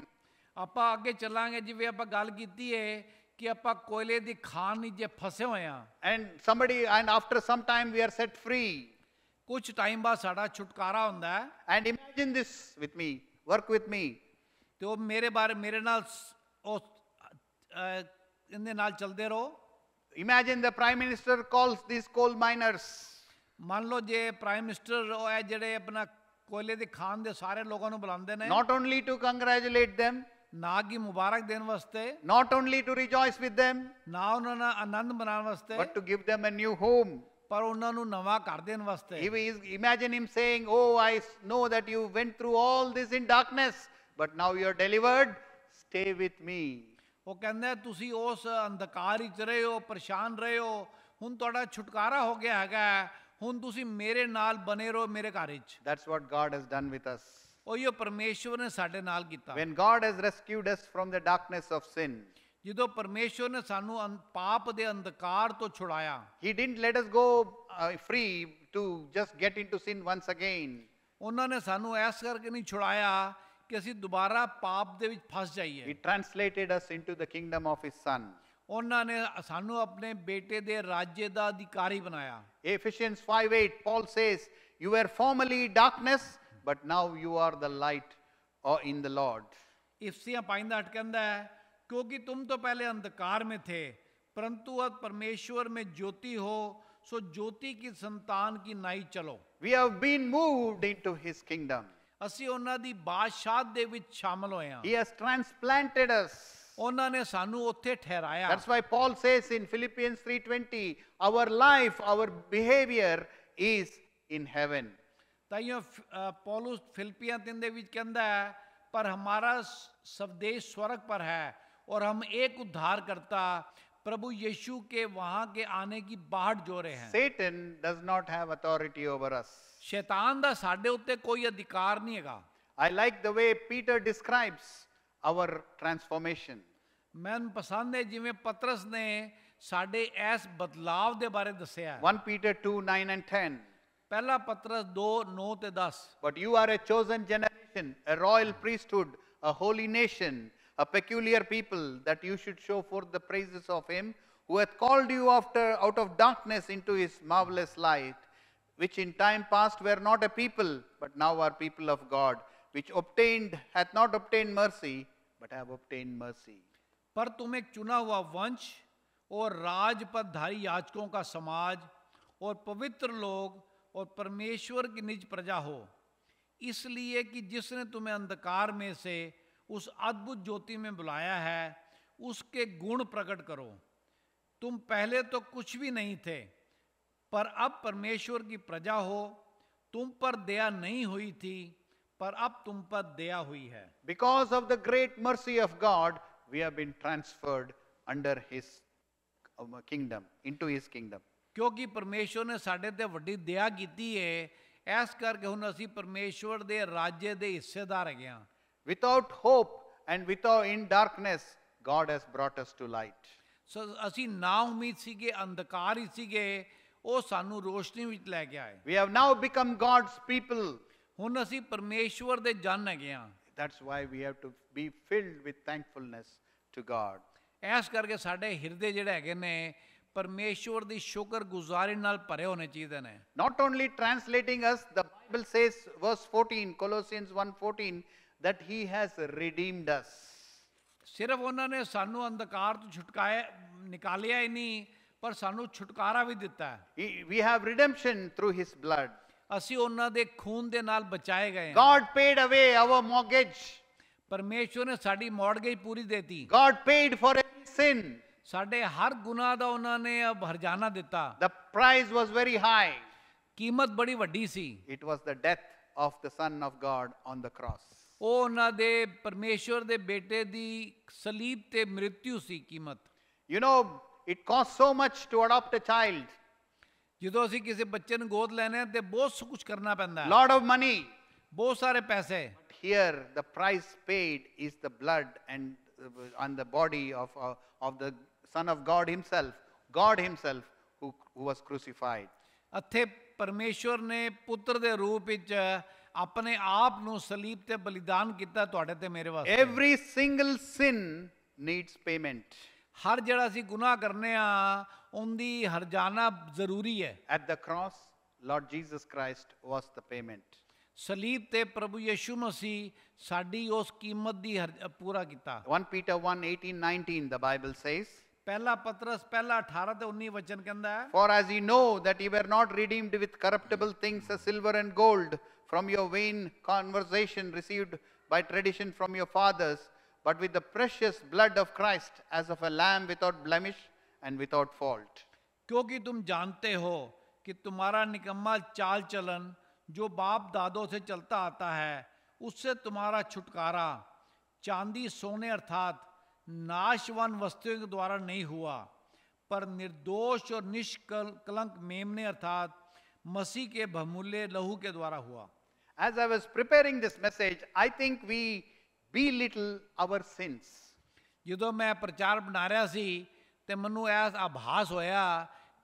ਆਪਾਂ ਅੱਗੇ ਚੱਲਾਂਗੇ ਜਿਵੇਂ ਆਪਾਂ ਗੱਲ ਕੀਤੀ ਏ ਕਿ ਆਪਾਂ ਕੋਇਲੇ ਦੀ ਖਾਨ ਵਿੱਚ ਫਸੇ ਹੋਏ ਆ And somebody, and after some time, we are set free. ਕੁਝ ਟਾਈਮ ਬਾਅਦ ਸਾਡਾ ਛੁਟਕਾਰਾ ਹੁੰਦਾ ਹੈ And imagine this with me, work with me. ਤੇ ਉਹ ਮੇਰੇ ਬਾਰੇ ਮੇਰੇ ਨਾਲ ਉਹ ਇਹਦੇ ਨਾਲ ਚੱਲਦੇ ਰਹੋ imagine the prime minister calls these coal miners ਮੰਨ ਲਓ ਜੇ ਪ੍ਰਾਈਮ ਮਿਨਿਸਟਰ ਉਹ ਹੈ ਜਿਹੜੇ ਆਪਣਾ ਕੋਲੇ ਦੇ ਖਾਨ ਦੇ ਸਾਰੇ ਲੋਕਾਂ ਨੂੰ ਬੁਲਾਉਂਦੇ ਨੇ not only to congratulate them ਨਾ ਕਿ ਮੁਬਾਰਕ ਦੇਣ ਵਾਸਤੇ not only to rejoice with them ਨਾ ਉਹਨਾਂ ਦਾ ਆਨੰਦ ਮਨਾਉਣ ਵਾਸਤੇ but to give them a new home ਪਰ ਉਹਨਾਂ ਨੂੰ ਨਵਾਂ ਘਰ ਦੇਣ ਵਾਸਤੇ he is imagine him saying oh i know that you went through all this in darkness but now you are delivered, stay with me. ਉਹ ਕਹਿੰਦਾ ਤੁਸੀਂ ਉਸ ਅੰਧਕਾਰ ਵਿੱਚ ਰਹੇ ਹੋ ਪਰੇਸ਼ਾਨ ਰਹੇ ਹੋ ਹੁਣ ਤੁਹਾਡਾ ਛੁਟਕਾਰਾ ਹੋ ਗਿਆ ਹੈਗਾ ਹੁਣ ਤੁਸੀਂ ਮੇਰੇ ਨਾਲ ਬਨੇ ਰਹੋ ਮੇਰੇ ਘਰ ਵਿੱਚ that's what God has done with us ਉਹ ਇਹ ਪਰਮੇਸ਼ਵਰ ਨੇ ਸਾਡੇ ਨਾਲ ਕੀਤਾ when God has rescued us from the darkness of sin ਜਦੋਂ ਪਰਮੇਸ਼ਵਰ ਨੇ ਸਾਨੂੰ ਪਾਪ ਦੇ ਅੰਧਕਾਰ ਤੋਂ ਛੁਡਾਇਆ he didn't let us go free to just get into sin once again ਉਹਨਾਂ ਨੇ ਸਾਨੂੰ ਐਸ ਕਰਕੇ ਨਹੀਂ ਛੁਡਾਇਆ ਕਿ ਅਸੀਂ ਦੁਬਾਰਾ ਪਾਪ ਦੇ ਵਿੱਚ ਫਸ ਜਾਈਏ He translated us into the kingdom of His Son. ਉਹਨਾਂ ਨੇ ਸਾਨੂੰ ਆਪਣੇ ਬੇਟੇ ਦੇ ਰਾਜ ਦਾ ਅਧਿਕਾਰੀ ਬਣਾਇਆ Ephesians 5:8 Paul says, "You were formerly darkness, but now you are the light or in the Lord." इफ्सिया पाइन अट कहता है क्योंकि तुम तो पहले अंधकार में थे परंतु अब परमेश्वर में ज्योति हो सो ज्योति की संतान की नाई चलो We have been moved into His kingdom. ਅਸੀਂ ਉਹਨਾਂ ਦੀ ਬਾਦਸ਼ਾਹਤ ਦੇ ਵਿੱਚ ਸ਼ਾਮਲ ਹੋਏ ਹਾਂ He has transplanted us. ਉਹਨਾਂ ਨੇ ਸਾਨੂੰ ਉੱਥੇ ਠਹਿਰਾਇਆ That's why Paul says in Philippians 3:20, our life, our behavior is in heaven. ਤਾਈਓ Paulus ਫਿਲਪੀਆਂ 3 ਦੇ ਵਿੱਚ ਕਹਿੰਦਾ ਹੈ पर हमारा स्वदेश स्वर्ग पर है और हम एक उद्धार करता प्रभु यीशु के वहां के आने की बाहट जो रहे हैं Satan does not have authority over us शैतान ਦਾ ਸਾਡੇ ਉੱਤੇ ਕੋਈ ਅਧਿਕਾਰ ਨਹੀਂ ਹੈਗਾ I like the way Peter describes our transformation ਮੈਨੂੰ ਪਸੰਦ ਹੈ ਜਿਵੇਂ ਪਤਰਸ ਨੇ ਸਾਡੇ ਇਸ ਬਦਲਾਵ ਦੇ ਬਾਰੇ ਦੱਸਿਆ 1 ਪੀਟਰ 2 9 ਐਂਡ 10 ਪਹਿਲਾ ਪਤਰਸ 2 9 ਤੇ 10 but you are a chosen generation a royal priesthood a holy nation a peculiar people, that you should show forth the praises of him who hath called you after, out of darkness into his marvelous light, which in time past were not a people, but now are people of God, which obtained, hath not obtained mercy, but have obtained mercy. par tum ek chuna hua vansh aur raj pad dhari याचकों ka samaj aur pavitra log और परमेश्वर की निज प्रजा हो इसलिए कि जिसने तुम्हें अंधकार में से उस अद्भुत ज्योति में बुलाया है उसके गुण प्रकट करो तुम पहले तो कुछ भी नहीं थे पर अब परमेश्वर की प्रजा हो तुम पर दया नहीं हुई थी पर अब तुम पर दया हुई है because of the great mercy of God we have been transferred under his kingdom into his kingdom क्योंकि परमेश्वर ने साढ़े ते वी दया की है इस करके ਹੁਣ ਅਸੀਂ परमेश्वर के राज्य के हिस्सेदार है Without hope and without in darkness, God has brought us to light. ਸੋ ਅਸੀਂ ਨਾ ਉਮੀਦ ਸੀਗੇ ਅੰਧਕਾਰ ਹੀ ਸੀਗੇ ਉਹ ਸਾਨੂੰ ਰੋਸ਼ਨੀ ਵਿੱਚ ਲੈ ਕੇ ਆਏ We have now become God's people. ਹੁਣ ਅਸੀਂ ਪਰਮੇਸ਼ਵਰ ਦੇ ਜਨ That's why we have to be filled with thankfulness to God. ਇਸ ਕਰਕੇ ਸਾਡੇ ਹਿਰਦੇ ਜਿਹੜੇ ਹੈਗੇ ਨੇ ਪਰਮੇਸ਼ਵਰ ਦੀ ਸ਼ੁਕਰਗੁਜ਼ਾਰੀ ਨਾਲ ਭਰੇ ਹੋਣੇ ਚਾਹੀਦੇ ਨੇ Not only translating us, the Bible says, verse 14, Colossians 1:14, that he has redeemed us Sirf ਉਹਨਾਂ ne ਸਾਨੂੰ ਅੰਧਕਾਰ ਤੋਂ chutkaya nikaliya ਹੀ ਨਹੀਂ ਪਰ ਸਾਨੂੰ ਛੁਟਕਾਰਾ ਵੀ we have redemption through his blood ਅਸੀਂ ਉਹਨਾਂ de ਖੂਨ de ਨਾਲ bachaye gaye. god paid away our mortgage ਪਰਮੇਸ਼ਵਰ ਨੇ ਸਾਡੀ ਮੌਰਗੇਜ ਪੂਰੀ ਦਿੱਤੀ god paid for every sin ਸਾਡੇ ਹਰ ਗੁਨਾਹ ਦਾ ਉਹਨਾਂ ਨੇ ਹਰਜਾਨਾ ਦਿੱਤਾ the price was very high ਕੀਮਤ ਬੜੀ ਵੱਡੀ ਸੀ it was the death of the son of god on the cross ਉਹ ਉਹਨਾਂ ਦੇ ਪਰਮੇਸ਼ਵਰ ਦੇ ਬੇਟੇ ਦੀ ਸਲੀਬ ਤੇ ਮ੍ਰਿਤਿਉ ਸੀ ਕੀਮਤ you نو it cost so much to adopt a child ਜਦੋਂ ਅਸੀਂ ਕਿਸੇ ਬੱਚੇ ਨੂੰ ਗੋਦ ਲੈਣੇ ਤੇ ਬਹੁਤ ਕੁਝ ਕਰਨਾ ਪੈਂਦਾ ਹੈ ਲੋਟ ਆਫ ਮਨੀ ਬਹੁਤ ਸਾਰੇ ਪੈਸੇ here the price paid is the blood and on the body of uh, of the son of god himself god himself who, who was crucified ਅਥੇ ਪਰਮੇਸ਼ਵਰ ਨੇ ਪੁੱਤਰ ਦੇ ਰੂਪ ਵਿੱਚ ਆਪਣੇ ਆਪ ਨੂੰ ਸਲੀਬ ਤੇ ਬਲੀਦਾਨ ਕੀਤਾ ਤੁਹਾਡੇ ਤੇ ਮੇਰੇ ਵਾਸਤੇ every single sin needs payment ਹਰ ਜਿਹੜਾ ਅਸੀਂ ਗੁਨਾਹ ਕਰਨੇ ਆ ਉਹਦੀ ਹਰਜਾਨਾ ਜ਼ਰੂਰੀ ਹੈ at the cross Lord Jesus Christ was the payment ਸਲੀਬ ਤੇ ਪ੍ਰਭੂ ਯਿਸੂ ਮਸੀਹ ਸਾਡੀ ਉਸ ਕੀਮਤ ਦੀ ਪੂਰਾ ਕੀਤਾ 1 ਪੀਟਰ 1 18 19 ਦ ਬਾਈਬਲ ਸੇਜ਼ ਪਹਿਲਾ ਪਤਰਸ ਪਹਿਲਾ 18 ਤੇ 19 ਵਚਨ ਕਹਿੰਦਾ ਹੈ for as you know that you were not redeemed with corruptible things a silver and gold from your vain conversation received by tradition from your fathers, but with the precious blood of Christ as of a lamb without blemish and without fault. क्योंकि तुम जानते हो कि तुम्हारा निकम्मा चाल चलन जो बाप दादों से चलता आता है उससे तुम्हारा छुटकारा चांदी सोने अर्थात नाशवान वस्तुओं के द्वारा नहीं हुआ पर निर्दोष और निष्कलंक मेमने अर्थात मसीह के बहमूल्य लहू के द्वारा हुआ as I was preparing this message I think we belittle our sins ये तो मैं प्रचार बना रहा सी तो मैं आभास होया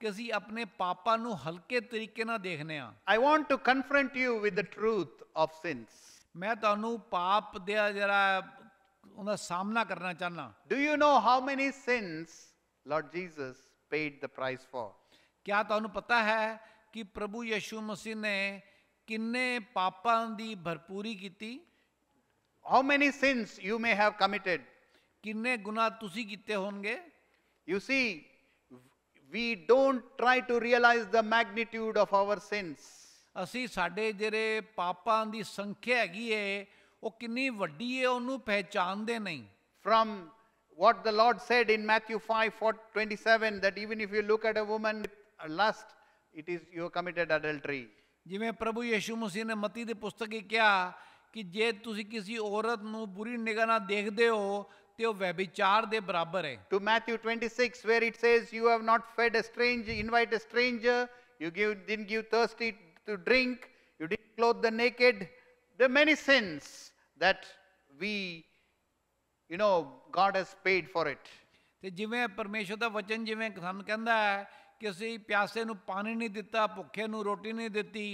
कि असी अपने पापा नु हल्के तरीके ना देखने I want to confront you with truth of sins मैं तो पाप दिया जरा उनका सामना करना चाहना do you know how many sins Lord Jesus paid the price for क्या तो पता है ਕਿ ਪ੍ਰਭੂ ਯਸ਼ੂ ਮਸੀਹ ਨੇ ਕਿੰਨੇ ਪਾਪਾਂ ਦੀ ਭਰਪੂਰੀ ਕੀਤੀ how many sins you may have committed ਕਿੰਨੇ ਗੁਨਾਹ ਤੁਸੀਂ ਕੀਤੇ ਹੋਣਗੇ you see we don't try to realize the magnitude of our sins ਅਸੀਂ ਸਾਡੇ ਜਿਹੜੇ ਪਾਪਾਂ ਦੀ ਸੰਖਿਆ ਹੈਗੀ ਏ ਉਹ ਕਿੰਨੀ ਵੱਡੀ ਏ ਉਹਨੂੰ ਪਹਿਚਾਨਦੇ ਨਹੀਂ from what the lord said in matthew 5:27 that even if you look at a woman with lust it is you committed adultery ਜਿਵੇਂ ਪ੍ਰਭੂ ਯੇਸ਼ੂ ਮਸੀਹ ਨੇ ਮਤੀ ਦੀ ਪੁਸਤਕ ਵਿੱਚ ਕਿਹਾ ਕਿ ਜੇ ਤੁਸੀਂ ਕਿਸੇ ਔਰਤ ਨੂੰ ਬੁਰੀ ਨਿਗਾਹ ਨਾਲ ਦੇਖਦੇ ਹੋ ਤੇ ਉਹ ਵਿਚਾਰ ਦੇ ਬਰਾਬਰ ਹੈ to Matthew 26 where it says you have not fed a strange invite a stranger you didn't give thirsty to drink, you didn't clothe the naked. There are many sins that we, you know, God has paid for it. ਤੇ ਜਿਵੇਂ ਪਰਮੇਸ਼ਰ ਦਾ ਵਚਨ ਜਿਵੇਂ ਸਾਨੂੰ ਕਹਿੰਦਾ ਹੈ ਕਿਸੇ ਪਿਆਸੇ ਨੂੰ ਪਾਣੀ ਨਹੀਂ ਦਿੱਤਾ ਭੁੱਖੇ ਨੂੰ ਰੋਟੀ ਨਹੀਂ ਦਿੱਤੀ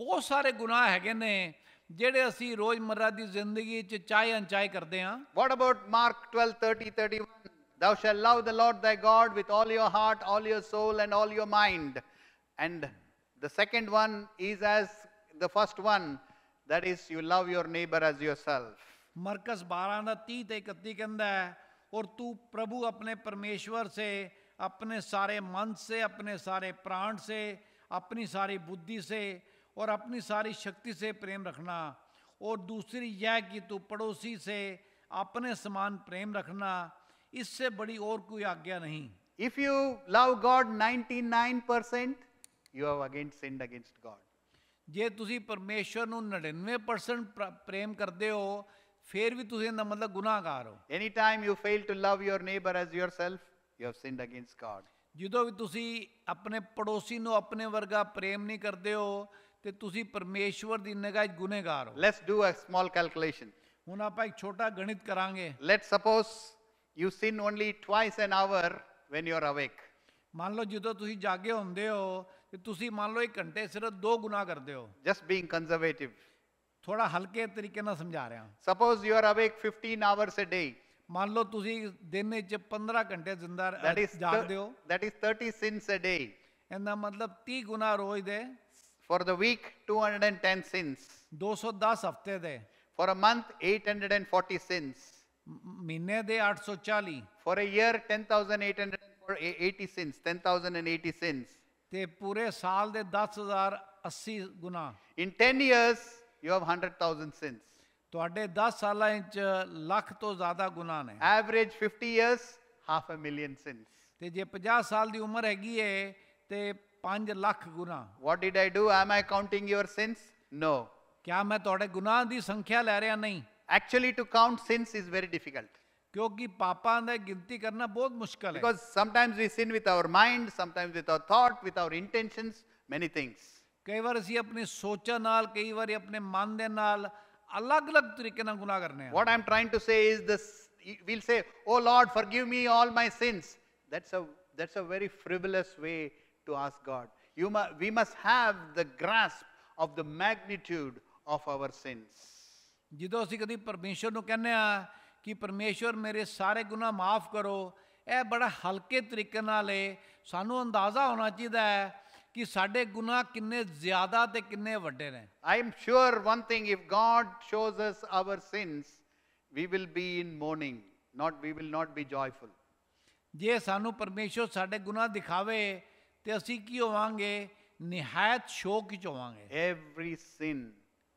ਬਹੁਤ ਸਾਰੇ ਗੁਨਾਹ ਹੈਗੇ ਨੇ ਜਿਹੜੇ ਅਸੀਂ ਰੋਜ਼ਮਰਰਾ ਦੀ ਜ਼ਿੰਦਗੀ 'ਚ ਚਾਹੇ ਅਣਚਾਹੇ ਕਰਦੇ ਹਾਂ what about Mark 12:30 31 thou shalt love the lord thy god with all your heart all your soul and all your mind and the second one is as the first one that is you love your neighbor as yourself ਮਰਕਸ 12 ਦਾ 30 ਤੇ 31 ਕਹਿੰਦਾ ਹੈ ਔਰ ਤੂੰ ਪ੍ਰਭੂ ਆਪਣੇ ਪਰਮੇਸ਼ਵਰ ਸੇ अपने सारे मन से अपने सारे प्राण से अपनी सारी बुद्धि से और अपनी सारी शक्ति से प्रेम रखना और दूसरी यह कि तू पड़ोसी से अपने समान प्रेम रखना इससे बड़ी और कोई आज्ञा नहीं if you love God 99 percent you have against sinned against God ਜੇ ਤੁਸੀਂ ਪਰਮੇਸ਼ਰ ਨੂੰ 99% ਪ੍ਰੇਮ ਕਰਦੇ ਹੋ ਫਿਰ ਵੀ ਤੁਸੀਂ ਇਹਦਾ ਮਤਲਬ ਗੁਨਾਹਗਾਰ ਹੋ any time you fail to love your neighbour as yourself have sinned against God ਜਦੋਂ ਵੀ ਤੁਸੀਂ ਆਪਣੇ ਪੜੋਸੀ ਨੂੰ ਆਪਣੇ ਵਰਗਾ ਪ੍ਰੇਮ ਨਹੀਂ ਕਰਦੇ ਹੋ ਤੇ ਤੁਸੀਂ ਪਰਮੇਸ਼ਵਰ ਦੀ ਨਿਗਾਹ 'ਚ ਗੁਨਾਹਗਾਰ ਹੋ let's do a small calculation ਹੁਣ ਆਪਾਂ ਇੱਕ ਛੋਟਾ ਗਣਿਤ ਕਰਾਂਗੇ let's suppose you sin only twice an hour when you are awake ਮੰਨ ਲਓ ਜਦੋਂ ਤੁਸੀਂ ਜਾਗੇ ਹੁੰਦੇ ਹੋ ਤੇ ਤੁਸੀਂ ਮੰਨ ਲਓ 1 ਘੰਟੇ ਸਿਰਫ ਦੋ ਗੁਨਾਹ ਕਰਦੇ ਹੋ just being conservative ਥੋੜਾ ਹਲਕੇ ਤਰੀਕੇ ਨਾਲ ਸਮਝਾ ਰਿਹਾ ਹਾਂ suppose you are awake 15 hours a day ਮੰਨ ਲਓ ਤੁਸੀਂ ਦਿਨ ਵਿੱਚ 15 ਘੰਟੇ ਜ਼ਿੰਦਾ ਜਾਗਦੇ ਹੋ that is 30 sins a day ਇਹਦਾ ਮਤਲਬ 30 ਗੁਨਾ ਰੋਜ਼ ਦੇ for the week 210 sins 210 ਹਫਤੇ ਦੇ for a month 840 sins ਮਹੀਨੇ ਦੇ 840 for a year 10880 sins 10080 sins ਤੇ ਪੂਰੇ ਸਾਲ ਦੇ 10080 ਗੁਨਾ in 10 years you have 100000 sins ਤੁਹਾਡੇ 10 ਸਾਲਾਂ ਵਿੱਚ ਲੱਖ ਤੋਂ ਜ਼ਿਆਦਾ ਗੁਨਾਹ ਨੇ average 50 years half a million sins ਤੇ ਜੇ 50 ਸਾਲ ਦੀ ਉਮਰ ਹੈਗੀ ਏ ਤੇ 5 ਲੱਖ ਗੁਨਾਹ what did I do am I counting your sins no ਕਿਆ ਮੈਂ ਤੁਹਾਡੇ ਗੁਨਾਹ ਦੀ ਸੰਖਿਆ ਲੈ ਰਿਹਾ ਨਹੀਂ actually to count sins is very difficult ਕਿਉਂਕਿ ਪਾਪਾਂ ਦਾ ਗਿਣਤੀ ਕਰਨਾ ਬਹੁਤ ਮੁਸ਼ਕਲ ਹੈ because sometimes we sin with our mind sometimes with our thought with our intentions many things ਕਈ ਵਾਰ ਅਸੀਂ ਆਪਣੀ ਸੋਚਾਂ ਨਾਲ ਕਈ ਵਾਰ ਆਪਣੇ ਮਨ ਦੇ ਨਾਲ अलग अलग तरीके ਨਾਲ ਗੁਨਾਹ ਕਰਨੇ ਆ what i'm trying to say is this we'll say oh lord forgive me all my sins that's a that's a very frivolous way to ask god you must, we must have the grasp of the magnitude of our sins ਜਦੋਂ ਅਸੀਂ ਕਦੀ ਪਰਮੇਸ਼ਰ ਨੂੰ ਕਹਿੰਨੇ ਆ ਕਿ ਪਰਮੇਸ਼ਰ ਮੇਰੇ ਸਾਰੇ ਗੁਨਾਹ ਮਾਫ ਕਰੋ ਇਹ ਬੜਾ ਹਲਕੇ ਤਰੀਕੇ ਨਾਲ ਹੈ ਸਾਨੂੰ ਅੰਦਾਜ਼ਾ ਹੋਣਾ ਚਾਹੀਦਾ ਹੈ ਕਿ ਸਾਡੇ ਗੁਨਾਹ ਕਿੰਨੇ ਜ਼ਿਆਦਾ ਤੇ ਕਿੰਨੇ ਵੱਡੇ ਨੇ I am sure one thing if God shows us our sins we will be in mourning not we will not be joyful ਜੇ ਸਾਨੂੰ ਪਰਮੇਸ਼ਰ ਸਾਡੇ ਗੁਨਾਹ ਦਿਖਾਵੇ ਤੇ ਅਸੀਂ ਕੀ ਹੋਵਾਂਗੇ ਨਿਹਾਇਤ ਸ਼ੋਕ ਵਿੱਚ ਹੋਵਾਂਗੇ every sin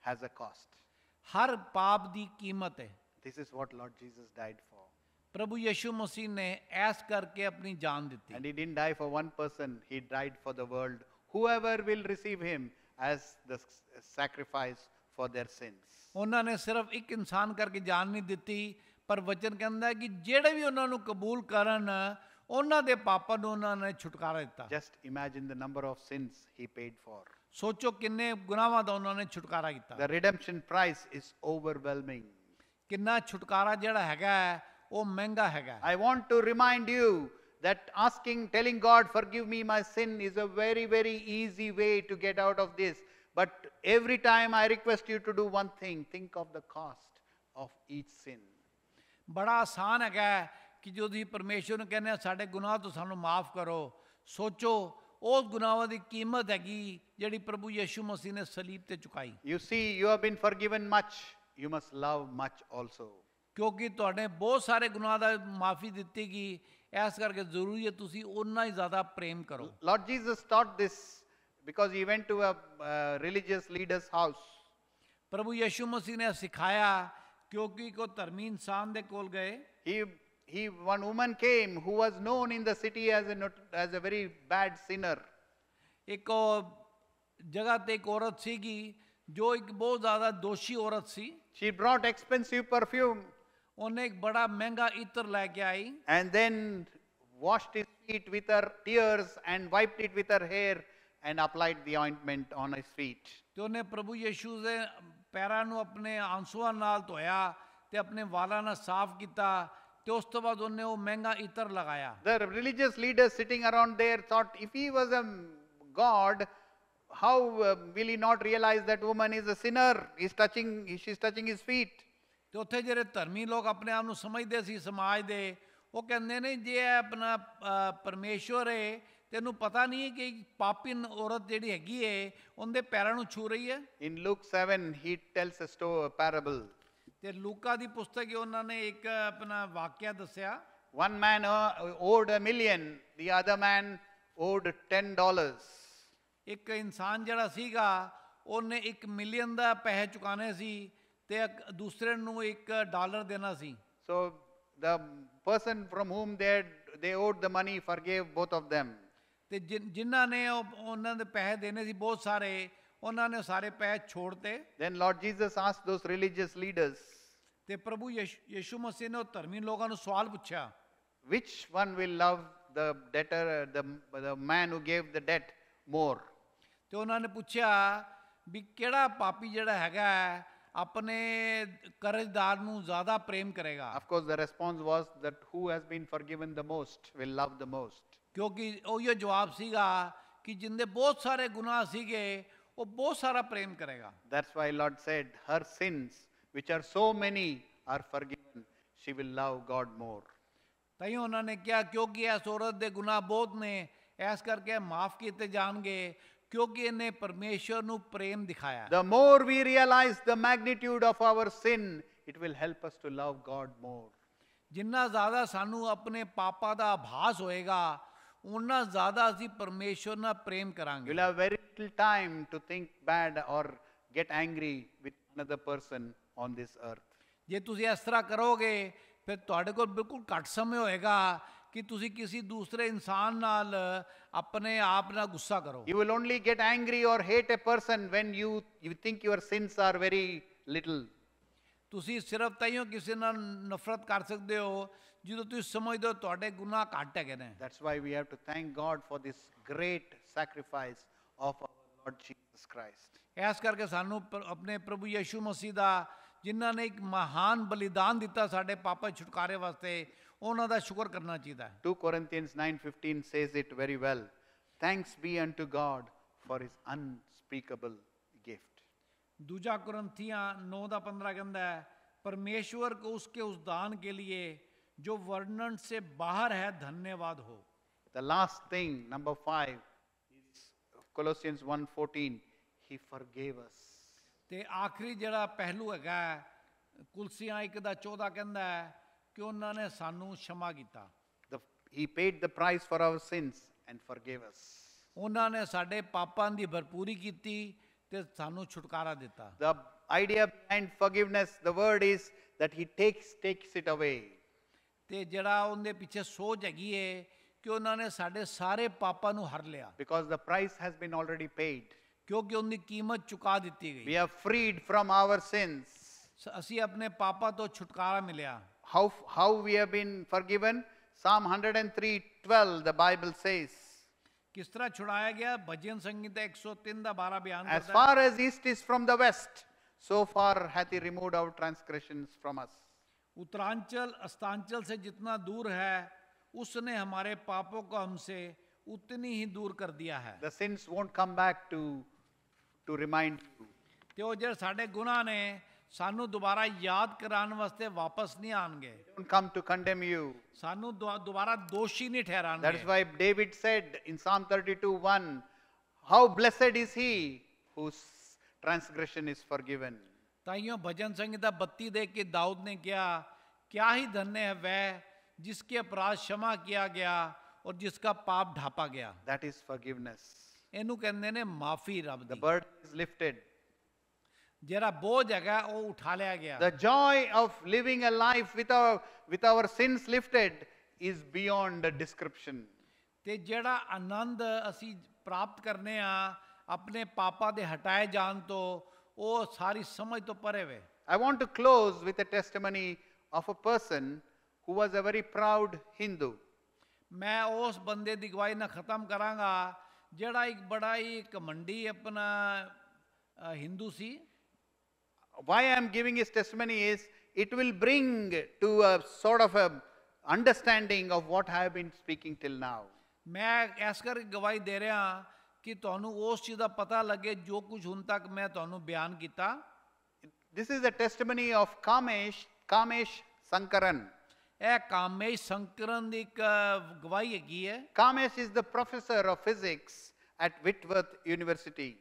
has a cost ਹਰ ਪਾਪ ਦੀ ਕੀਮਤ ਹੈ this is what lord jesus died for प्रभु यीशु मसीह ने ऐस करके अपनी जान दी and he didn't die for one person he died for the world whoever will receive him as the sacrifice for their sins उन्होंने सिर्फ एक इंसान करके जान नहीं ਦਿੱਤੀ ਪਰ ਵਚਨ ਕਹਿੰਦਾ ਹੈ ਕਿ ਜਿਹੜੇ ਵੀ ਉਹਨਾਂ ਨੂੰ ਕਬੂਲ ਕਰਨ ਉਹਨਾਂ ਦੇ ਪਾਪਾਂ ਨੂੰ ਉਹਨਾਂ ਨੇ ਛੁਟਕਾਰਾ ਦਿੱਤਾ just imagine the number of sins he paid for ਸੋਚੋ ਕਿੰਨੇ ਗੁਨਾਹਾਂ ਦਾ ਉਹਨਾਂ ਨੇ ਛੁਟਕਾਰਾ ਕੀਤਾ the redemption price is overwhelming ਕਿੰਨਾ ਛੁਟਕਾਰਾ ਜਿਹੜਾ ਹੈਗਾ ਹੈ ਉਹ ਮਹਿੰਗਾ I want to remind you that asking, telling God, forgive me my sin is a very, very easy way to get out of this. But every time I request you to do one thing, think of the cost of each sin. ਬੜਾ ਆਸਾਨ ਹੈਗਾ ਕਿ ਜਦੋਂ ਤੁਸੀਂ ਪਰਮੇਸ਼ਰ ਨੂੰ ਕਹਿੰਦੇ ਆ ਸਾਡੇ ਗੁਨਾਹ ਤੋਂ ਸਾਨੂੰ ਮਾਫ ਕਰੋ ਸੋਚੋ ਉਸ ਗੁਨਾਹਾਂ ਦੀ ਕੀਮਤ ਹੈਗੀ ਜਿਹੜੀ ਪ੍ਰਭੂ ਯਿਸੂ ਮਸੀਹ ਨੇ ਸਲੀਬ ਤੇ ਚੁਕਾਈ You see, you have been forgiven much. You must love much also. क्योंकि थोड़े बहुत सारे गुनाह का माफ़ी दी गई इस करके जरूरी है तुम उन्ना ही ज़्यादा प्रेम करो Lord Jesus start this because you went to a religious leaders house प्रभु यीशु मसीह ने सिखाया क्योंकि को धर्मी इंसान दे कोल गए he he one woman came who was known in the city as a as a very bad sinner एक जगह ते एक औरत सी जो एक बहुत ज्यादा दोषी औरत सी शी ब्रॉट एक्सपेंसिव परफ्यूम उन्हें एक बड़ा महंगा इत्र लेके आई and then washed his feet with her tears and wiped it with her hair and applied the ointment on his feet ਤੇ ਉਹਨੇ ਪ੍ਰਭੂ ਯਿਸੂ ਦੇ ਪੈਰਾਂ ਨੂੰ ਆਪਣੇ ਆਂਸੂਆਂ ਨਾਲ ਧੋਇਆ ਤੇ ਆਪਣੇ ਵਾਲਾਂ ਨਾਲ ਸਾਫ਼ ਕੀਤਾ ਤੇ ਉਸ ਤੋਂ ਬਾਅਦ ਉਹਨੇ ਉਹ ਮਹਿੰਗਾ ਇਤਰ ਲਗਾਇਆ the religious leaders sitting around there thought if he was a god how uh, will he not realize that woman is a sinner he's touching she's touching his feet ਤੇ ਉੱਥੇ ਜਿਹੜੇ ਧਰਮੀ ਲੋਕ ਆਪਣੇ ਆਪ ਨੂੰ ਸਮਝਦੇ ਸੀ ਸਮਾਜ ਦੇ ਉਹ ਕਹਿੰਦੇ ਨੇ ਜੇ ਇਹ ਆਪਣਾ ਪਰਮੇਸ਼ਵਰ ਹੈ ਤੈਨੂੰ ਪਤਾ ਨਹੀਂ ਕਿ ਪਾਪਿਨ ਔਰਤ ਜਿਹੜੀ ਹੈਗੀ ਏ ਉਹਦੇ ਪੈਰਾਂ ਨੂੰ ਛੂ ਰਹੀ ਹੈ in Luke 7 he tells a story parable ਤੇ ਲੂਕਾ ਦੀ ਪੁਸਤਕ ਉਹਨਾਂ ਨੇ ਇੱਕ ਆਪਣਾ ਵਾਕਿਆ ਦੱਸਿਆ one man owed a million the other man owed 10 dollar ਇੱਕ ਇਨਸਾਨ ਜਿਹੜਾ ਸੀਗਾ ਉਹਨੇ 1 ਮਿਲੀਅਨ ਦਾ ਪੈਸੇ ਚੁਕਾਣੇ ਸੀ ਤੇ ਦੂਸਰੇ ਨੂੰ ਇੱਕ ਡਾਲਰ ਦੇਣਾ ਸੀ so the person from whom they had, they owed the money forgave both of them ਤੇ ਜਿਨ੍ਹਾਂ ਨੇ ਉਹਨਾਂ ਦੇ ਪੈਸੇ ਦੇਣੇ ਸੀ ਬਹੁਤ ਸਾਰੇ ਉਹਨਾਂ ਨੇ ਸਾਰੇ ਪੈਸੇ ਛੋੜਤੇ then lord jesus asked those religious leaders ਤੇ ਪ੍ਰਭੂ ਯਿਸੂ ਮਸੀਹ ਨੇ ਉਹ ਧਰਮੀ ਲੋਕਾਂ ਨੂੰ ਸਵਾਲ ਪੁੱਛਿਆ which one will love the debtor the the man who gave the debt more ਤੇ ਉਹਨਾਂ ਨੇ ਪੁੱਛਿਆ ਵੀ ਕਿਹੜਾ ਪਾਪੀ ਜਿਹੜਾ ਹੈਗਾ अपने कर्जदार ਨੂੰ ਜ਼ਿਆਦਾ ਪ੍ਰੇਮ ਕਰੇਗਾ of course the response was that who has been forgiven the most will love the most ਕਿਉਂਕਿ ਉਹ ਇਹ ਜਵਾਬ ਸੀਗਾ ਕਿ ਜਿੰਦੇ ਬਹੁਤ ਸਾਰੇ ਗੁਨਾਹ ਸੀਗੇ ਉਹ ਬਹੁਤ ਸਾਰਾ ਪ੍ਰੇਮ ਕਰੇਗਾ that's why lord said her sins which are so many are forgiven she will love god more ਤਾਈ ਉਹਨਾਂ ਨੇ ਕਿਹਾ ਕਿਉਂਕਿ ਇਸ ਔਰਤ ਦੇ ਗੁਨਾਹ ਬਹੁਤ ਨੇ ਐਸ ਕਰਕੇ ਮਾਫ ਕੀਤੇ ਜਾਣਗੇ ਕਿਉਂਕਿ ਇਹਨੇ ਪਰਮੇਸ਼ਰ ਨੂੰ ਪ੍ਰੇਮ ਦਿਖਾਇਆ the more we realize the magnitude of our sin it will help us to love god more ਜਿੰਨਾ ਜ਼ਿਆਦਾ ਸਾਨੂੰ ਆਪਣੇ ਪਾਪਾਂ ਦਾ ਆਭਾਸ ਹੋਏਗਾ ਉਨਾ ਜ਼ਿਆਦਾ ਅਸੀਂ ਪਰਮੇਸ਼ਰ ਨਾਲ ਪ੍ਰੇਮ ਕਰਾਂਗੇ you'll have very little time to think bad or get angry with another person on this earth ਜੇ ਤੁਸੀਂ ਇਸ ਤਰ੍ਹਾਂ ਕਰੋਗੇ ਫਿਰ ਤੁਹਾਡੇ ਕੋਲ ਬਿਲਕੁਲ ਘੱਟ ਸਮੇਂ ਹੋਏਗਾ ਕਿ ਤੁਸੀਂ ਕਿਸੇ ਦੂਸਰੇ ਇਨਸਾਨ ਨਾਲ ਆਪਣੇ ਆਪ ਨਾਲ ਗੁੱਸਾ ਕਰੋ you will only get angry or hate a person when you you think your sins are very little ਤੁਸੀਂ ਸਿਰਫ ਤਾਈਓ ਕਿਸੇ ਨਾਲ ਨਫ਼ਰਤ ਕਰ ਸਕਦੇ ਹੋ ਜਦੋਂ ਤੁਸੀਂ ਸਮਝਦੇ ਹੋ ਤੁਹਾਡੇ ਗੁਨਾਹ ਘੱਟ ਹੈਗੇ ਨੇ that's why we have to thank god for this great sacrifice of our lord jesus christ ਇਸ ਕਰਕੇ ਸਾਨੂੰ ਆਪਣੇ ਪ੍ਰਭੂ ਯਿਸੂ ਮਸੀਹ ਦਾ ਜਿਨ੍ਹਾਂ ਨੇ ਇੱਕ ਮਹਾਨ ਬਲੀਦਾਨ ਦਿੱਤਾ ਸਾਡੇ ਪਾਪਾਂ ਛੁਟਕਾਰੇ ਵਾਸਤੇ ਉਹਨਾਂ ਦਾ ਸ਼ੁਕਰ ਕਰਨਾ ਚਾਹੀਦਾ ਹੈ 2 Corinthians 9:15 says it very well thanks be unto God for his unspeakable gift ਦੂਜਾ ਕੋਰਿੰਥੀਆਂ 9 ਦਾ 15 ਕਹਿੰਦਾ ਹੈ परमेश्वर को उसके उस दान के लिए जो वर्णन से बाहर है धन्यवाद हो the last thing number five Colossians 1:14 he forgave us ਤੇ ਆਖਰੀ ਜਿਹੜਾ ਪਹਿਲੂ ਹੈਗਾ ਕੁਲਸੀਆਂ 1 ਦਾ 14 ਕਹਿੰਦਾ ਹੈ ਕਿ ਉਹਨਾਂ ਨੇ ਸਾਨੂੰ ਸ਼ਮਾ ਕੀਤਾ he paid the price for our sins and forgave us ਉਹਨਾਂ ਨੇ ਸਾਡੇ ਪਾਪਾਂ ਦੀ ਭਰਪੂਰੀ ਕੀਤੀ ਤੇ ਸਾਨੂੰ ਛੁਟਕਾਰਾ ਦਿੱਤਾ the idea behind forgiveness the word is that he takes takes it away ਤੇ ਜਿਹੜਾ ਉਹਦੇ ਪਿੱਛੇ ਸੋਚ ਹੈਗੀ ਏ ਕਿ ਉਹਨਾਂ ਨੇ ਸਾਡੇ ਸਾਰੇ ਪਾਪਾਂ ਨੂੰ ਹਰ ਲਿਆ because the price has been already paid ਕਿਉਂਕਿ ਉਹਦੀ ਕੀਮਤ ਚੁਕਾ ਦਿੱਤੀ ਗਈ we are freed from our sins ਅਸੀਂ ਆਪਣੇ ਪਾਪਾਂ ਤੋਂ ਛੁਟਕਾਰਾ ਮਿਲਿਆ how, how we have been forgiven? Psalm 103, 12, the Bible says. किस तरह छुड़ाया गया भजन संहिता 103 दा 12 बयान As far as east is from the west, so far hath he removed our transgressions from us. Uttaranchal अस्तांचल से जितना दूर है उसने हमारे पापों को हमसे उतनी ही दूर कर दिया है The sins won't come back to to remind you. ਤੇ ਉਹ ਜਿਹੜੇ ਸਾਡੇ ਗੁਨਾਹ ਸਾਨੂੰ ਦੁਬਾਰਾ ਯਾਦ ਕਰਾਉਣ ਵਾਸਤੇ ਵਾਪਸ ਨਹੀਂ ਆਣਗੇ don't come to condemn you ਸਾਨੂੰ ਦੁਬਾਰਾ ਦੋਸ਼ੀ ਨਹੀਂ ਠਹਿਰਾਣਗੇ that's why david said in psalm 32:1 how blessed is he whose transgression is forgiven ਤਾਈਓ ਭਜਨ ਸੰਗੀਤਾ 32 ਦੇ ਕੇ ਦਾਊਦ ਨੇ ਕਿਹਾ क्या ही धन्य है वह जिसके अपराध क्षमा किया गया और जिसका पाप ढापा गया दैट इज फॉरगिवनेस ਇਹਨੂੰ ਕਹਿੰਦੇ ਨੇ ਮਾਫੀ ਰੱਬ ਦੀ ਬਰਡ ਇਜ਼ ਲਿਫਟਡ जरा बोझ है वो उठा लिया गया the joy of living a life with our with our sins lifted is beyond description ਤੇ ਜਿਹੜਾ ਆਨੰਦ ਅਸੀਂ ਪ੍ਰਾਪਤ ਕਰਨੇ ਆ ਆਪਣੇ ਪਾਪਾਂ ਦੇ ਹਟਾਏ ਜਾਣ ਤੋਂ ਉਹ ਸਾਰੀ ਸਮਝ ਤੋਂ ਪਰੇ ਵੇ I want to close with a testimony of a person who was a very proud Hindu. ਮੈਂ ਉਸ ਬੰਦੇ ਦੀ ਗਵਾਹੀ ਨਾਲ ਖਤਮ ਕਰਾਂਗਾ ਜਿਹੜਾ ਇੱਕ ਬੜਾ ਹੀ ਘਮੰਡੀ ਆਪਣਾ ਹਿੰਦੂ ਸੀ why I am giving his testimony is it will bring to a sort of a understanding of what I have been speaking till now. ਮੈਂ ਇਸ ਕਰਕੇ ਗਵਾਹੀ ਦੇ ਰਿਹਾ ਕਿ ਤੁਹਾਨੂੰ ਉਸ ਚੀਜ਼ ਦਾ ਪਤਾ ਲੱਗੇ ਜੋ ਕੁਝ ਹੁਣ ਤੱਕ ਮੈਂ ਤੁਹਾਨੂੰ ਬਿਆਨ ਕੀਤਾ this is the testimony of kamesh kamesh sankaran ਇਹ ਕਾਮੇਸ਼ ਸੰਕਰਨ ਦੀ ਇੱਕ ਗਵਾਹੀ ਹੈਗੀ ਹੈ Kamesh is the professor of physics at Whitworth University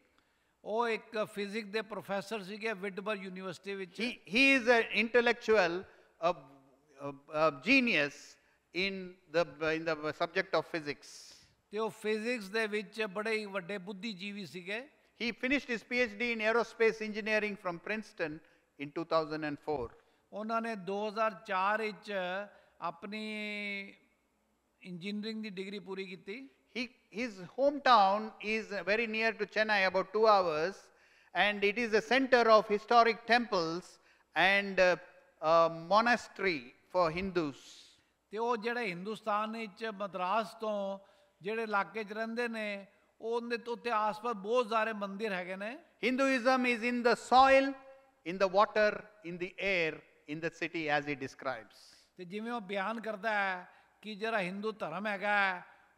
ਉਹ ਇੱਕ ਫਿਜ਼ਿਕ ਦੇ ਪ੍ਰੋਫੈਸਰ ਸੀਗੇ ਵਿਡਬਰ ਯੂਨੀਵਰਸਿਟੀ ਵਿੱਚ he he is an intellectual a, a, a genius in the in the subject of physics ਤੇ ਉਹ ਫਿਜ਼ਿਕਸ ਦੇ ਵਿੱਚ ਬੜੇ ਹੀ ਵੱਡੇ ਬੁੱਧੀਜੀਵੀ ਸੀਗੇ he finished his phd in aerospace engineering from princeton in 2004 ਉਹਨਾਂ ਨੇ 2004 ਵਿੱਚ ਆਪਣੀ ਇੰਜੀਨੀਅਰਿੰਗ ਦੀ ਡਿਗਰੀ ਪੂਰੀ ਕੀਤੀ He, his hometown is very near to Chennai, about two hours, and it is a center of historic temples and uh, a, monastery for Hindus. ਤੇ ਉਹ ਜਿਹੜੇ ਹਿੰਦੁਸਤਾਨ ਵਿੱਚ ਮਦਰਾਸ ਤੋਂ ਜਿਹੜੇ ਇਲਾਕੇ 'ਚ ਰਹਿੰਦੇ ਨੇ ਉਹਦੇ ਤੇ ਆਸ-ਪਾਸ ਬਹੁਤ ਸਾਰੇ ਮੰਦਿਰ ਹੈਗੇ ਨੇ Hinduism is in the soil, in the water, in the air, in the city as he describes. ਤੇ ਜਿਵੇਂ ਉਹ ਬਿਆਨ ਕਰਦਾ ਹੈ ਕਿ ਜਿਹੜਾ ਹਿੰਦੂ ਧਰਮ ਹੈਗਾ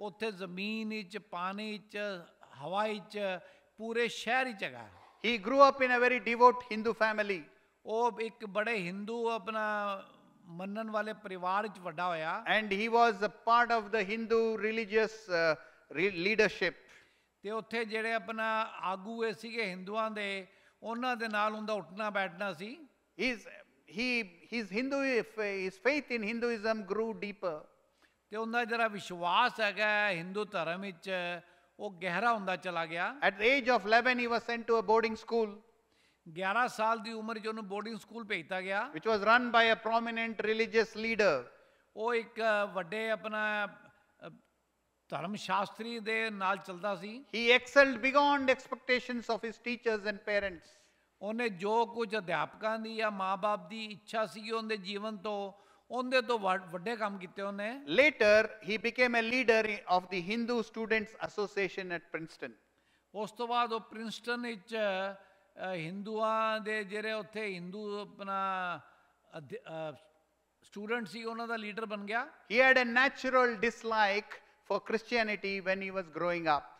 ਉੱਥੇ ਜ਼ਮੀਨ ਵਿੱਚ ਪਾਣੀ ਵਿੱਚ ਹਵਾ ਵਿੱਚ ਪੂਰੇ ਸ਼ਹਿਰ ਵਿੱਚ ਹੈਗਾ he grew up in a very devout Hindu family ਉਹ ਇੱਕ ਬੜੇ ਹਿੰਦੂ ਆਪਣਾ ਮੰਨਣ ਵਾਲੇ ਪਰਿਵਾਰ ਵਿੱਚ ਵੱਡਾ ਹੋਇਆ and he was a part of the Hindu religious leadership ਤੇ ਉੱਥੇ ਜਿਹੜੇ ਆਪਣਾ ਆਗੂ ਇਹ ਸੀਗੇ ਹਿੰਦੂਆਂ ਦੇ ਉਹਨਾਂ ਦੇ ਨਾਲ ਉਹਦਾ ਉੱਠਣਾ ਬੈਠਣਾ ਸੀ his he his Hindu his faith in Hinduism grew deeper ਤੇ ਉਹਨਾਂ ਜਿਹੜਾ ਵਿਸ਼ਵਾਸ ਹੈਗਾ ਹਿੰਦੂ ਧਰਮ ਵਿੱਚ ਉਹ ਗਹਿਰਾ ਹੁੰਦਾ ਚਲਾ ਗਿਆ at age of 11 he was sent to a boarding school 11 ਸਾਲ ਦੀ ਉਮਰ 'ਚ ਉਹਨੂੰ ਬੋਰਡਿੰਗ ਸਕੂਲ ਭੇਜਤਾ ਗਿਆ which was run by a prominent religious leader ਉਹ ਇੱਕ ਵੱਡੇ ਆਪਣਾ ਧਰਮ ਸ਼ਾਸਤਰੀ ਦੇ ਨਾਲ ਚੱਲਦਾ ਸੀ he excelled beyond expectations of his teachers and parents ਉਹਨੇ ਜੋ ਕੁਝ ਅਧਿਆਪਕਾਂ ਦੀ ਜਾਂ ਮਾਪੇ ਦੀ ਇੱਛਾ ਸੀ ਉਹਦੇ ਜੀਵਨ ਤੋਂ ਉਹਦੇ ਤੋਂ ਵੱਡੇ ਕੰਮ ਕੀਤੇ ਉਹਨੇ later he became a leader of the Hindu students association at Princeton ਉਸ ਤੋਂ ਬਾਅਦ ਉਹ ਪ੍ਰਿੰਸਟਨ ਵਿੱਚ ਹਿੰਦੂਆਂ ਦੇ ਜਿਹੜੇ ਉੱਥੇ ਹਿੰਦੂ ਆਪਣਾ ਸਟੂਡੈਂਟ ਸੀ ਉਹਨਾਂ ਦਾ ਲੀਡਰ ਬਣ ਗਿਆ he had a natural dislike for Christianity when he was growing up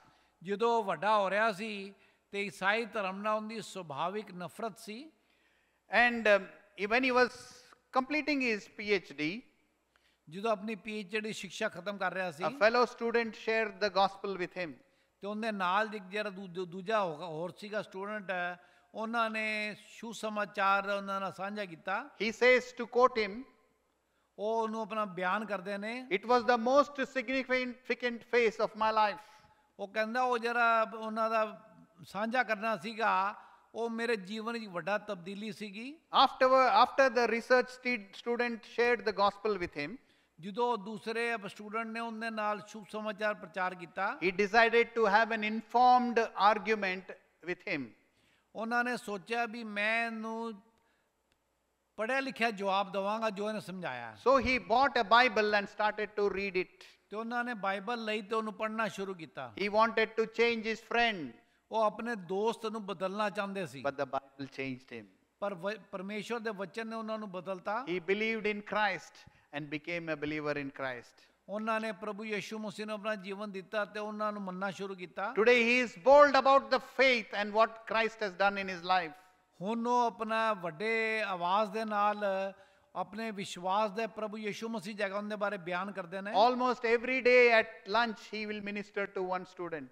ਜਦੋਂ ਵੱਡਾ ਹੋ ਰਿਹਾ ਸੀ ਤੇ ਈਸਾਈ ਧਰਮ ਨਾਲ ਉਹਦੀ ਸੁਭਾਵਿਕ ਨਫ਼ਰਤ ਸੀ and even he was completing his PhD, ਜਦੋਂ ਆਪਣੀ ਪੀਐਚਡੀ ਸਿੱਖਿਆ ਖਤਮ ਕਰ ਰਿਹਾ ਸੀ a fellow student shared the gospel with him. ਤੇ ਉਹਦੇ ਨਾਲ ਇੱਕ ਜਿਹੜਾ ਦੂ- ਦੂਜਾ ਹੋਗਾ ਹੋਰ ਸੀਗਾ ਸਟੂਡੈਂਟ ਉਹਨਾਂ ਨੇ ਸੁਸਮਾਚਾਰ ਉਹਨਾਂ ਨਾਲ ਸਾਂਝਾ ਕੀਤਾ He says to quote him, ਉਹ ਉਹਨੂੰ ਆਪਣਾ ਬਿਆਨ ਕਰਦੇ ਨੇ it was the most significant phase of my life. ਉਹ ਕਹਿੰਦਾ ਉਹ ਜਿਹੜਾ ਉਹਨਾਂ ਦਾ ਸਾਂਝਾ ਕਰਨਾ ਸੀਗਾ ਉਹ ਮੇਰੇ ਜੀਵਨ 'ਚ ਵੱਡਾ ਤਬਦੀਲੀ ਸੀਗੀ after after the research student shared the gospel with him ਜਦੋਂ ਦੂਸਰੇ ਸਟੂਡੈਂਟ ਨੇ ਉਹਦੇ ਨਾਲ ਸ਼ੁਭ ਸਮਾਚਾਰ ਪ੍ਰਚਾਰ ਕੀਤਾ he decided to have an informed argument with him ਉਹਨਾਂ ਨੇ ਸੋਚਿਆ ਵੀ ਮੈਂ ਨੂੰ ਪੜਿਆ ਲਿਖਿਆ ਜਵਾਬ ਦਵਾਂਗਾ ਜੋ ਇਹਨੇ ਸਮਝਾਇਆ so he bought a bible and started to read it ਤੇ ਉਹਨਾਂ ਨੇ ਬਾਈਬਲ ਲਈ ਤੇ ਉਹਨੂੰ ਪੜ੍ਹਨਾ ਸ਼ੁਰੂ ਕੀਤਾ he wanted to change his friend ਉਹ ਆਪਣੇ ਦੋਸਤ ਨੂੰ ਬਦਲਣਾ ਚਾਹੁੰਦੇ ਸੀ but the bible changed him ਪਰ ਪਰਮੇਸ਼ਵਰ ਦੇ ਵਚਨ ਨੇ ਉਹਨਾਂ ਨੂੰ ਬਦਲਤਾ he believed in christ and became a believer in christ ਉਹਨਾਂ ਨੇ ਪ੍ਰਭੂ ਯਿਸੂ ਮਸੀਹ ਨੂੰ ਆਪਣਾ ਜੀਵਨ ਦਿੱਤਾ ਤੇ ਉਹਨਾਂ ਨੂੰ ਮੰਨਣਾ ਸ਼ੁਰੂ ਕੀਤਾ today he is bold about the faith and what christ has done in his life ਹੁਣ ਉਹ ਆਪਣਾ ਵੱਡੇ ਆਵਾਜ਼ ਦੇ ਨਾਲ ਆਪਣੇ ਵਿਸ਼ਵਾਸ ਦੇ ਪ੍ਰਭੂ ਯਿਸੂ ਮਸੀਹ ਜਗਾਉਣ ਦੇ ਬਾਰੇ ਬਿਆਨ ਕਰਦੇ ਨੇ almost every day at lunch he will minister to one student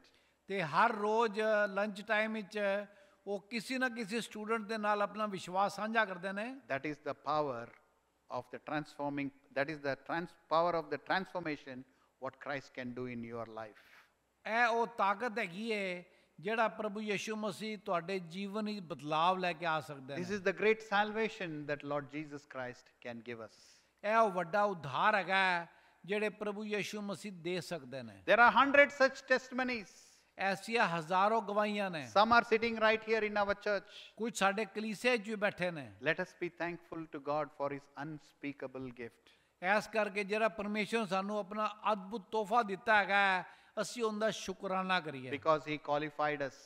ਤੇ ਹਰ ਰੋਜ਼ ਲੰਚ ਟਾਈਮ ਵਿੱਚ ਉਹ ਕਿਸੇ ਨਾ ਕਿਸੇ ਸਟੂਡੈਂਟ ਦੇ ਨਾਲ ਆਪਣਾ ਵਿਸ਼ਵਾਸ ਸਾਂਝਾ ਕਰਦੇ ਨੇ that is the power of the transforming that is the trans power of the transformation what Christ can do in your life ਇਹ ਉਹ ਤਾਕਤ ਹੈਗੀ ਹੈ ਜਿਹੜਾ ਪ੍ਰਭੂ ਯਿਸੂ ਮਸੀਹ ਤੁਹਾਡੇ ਜੀਵਨ ਵਿੱਚ ਬਦਲਾਅ ਲੈ ਕੇ ਆ ਸਕਦਾ ਹੈ this is the great salvation that lord jesus christ can give us ਇਹ ਉਹ ਵੱਡਾ ਉਧਾਰ ਹੈਗਾ ਜਿਹੜੇ ਪ੍ਰਭੂ ਯਿਸੂ ਮਸੀਹ ਦੇ ਸਕਦੇ ਨੇ there are 100 such testimonies ऐसिया हजारों गवाहियां ने some are sitting right here in our church कुछ साडे कलीसे च बैठे ने let us be thankful to God for his unspeakable gift ऐस करके जरा परमेश्वर सानू अपना अद्भुत तोहफा दिता है असि उनका शुक्राना करिए बिकॉज़ ही क्वालिफाइड अस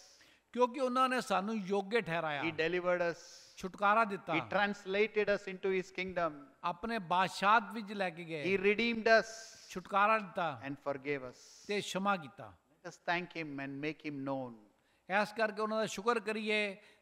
क्योंकि उन्होंने सानू योग्य ठहराया ही डिलीवर्ड अस छुटकारा दिता he translated us into his kingdom अपने बादशाहत विच लेके गए ही रिडीम्ड अस छुटकारा दिता एंड फॉरगिव अस ते क्षमा कीता us thank him and make him known ਇਸ ਕਰਕੇ ਉਹਨਾਂ ਦਾ ਸ਼ੁਕਰ ਕਰੀਏ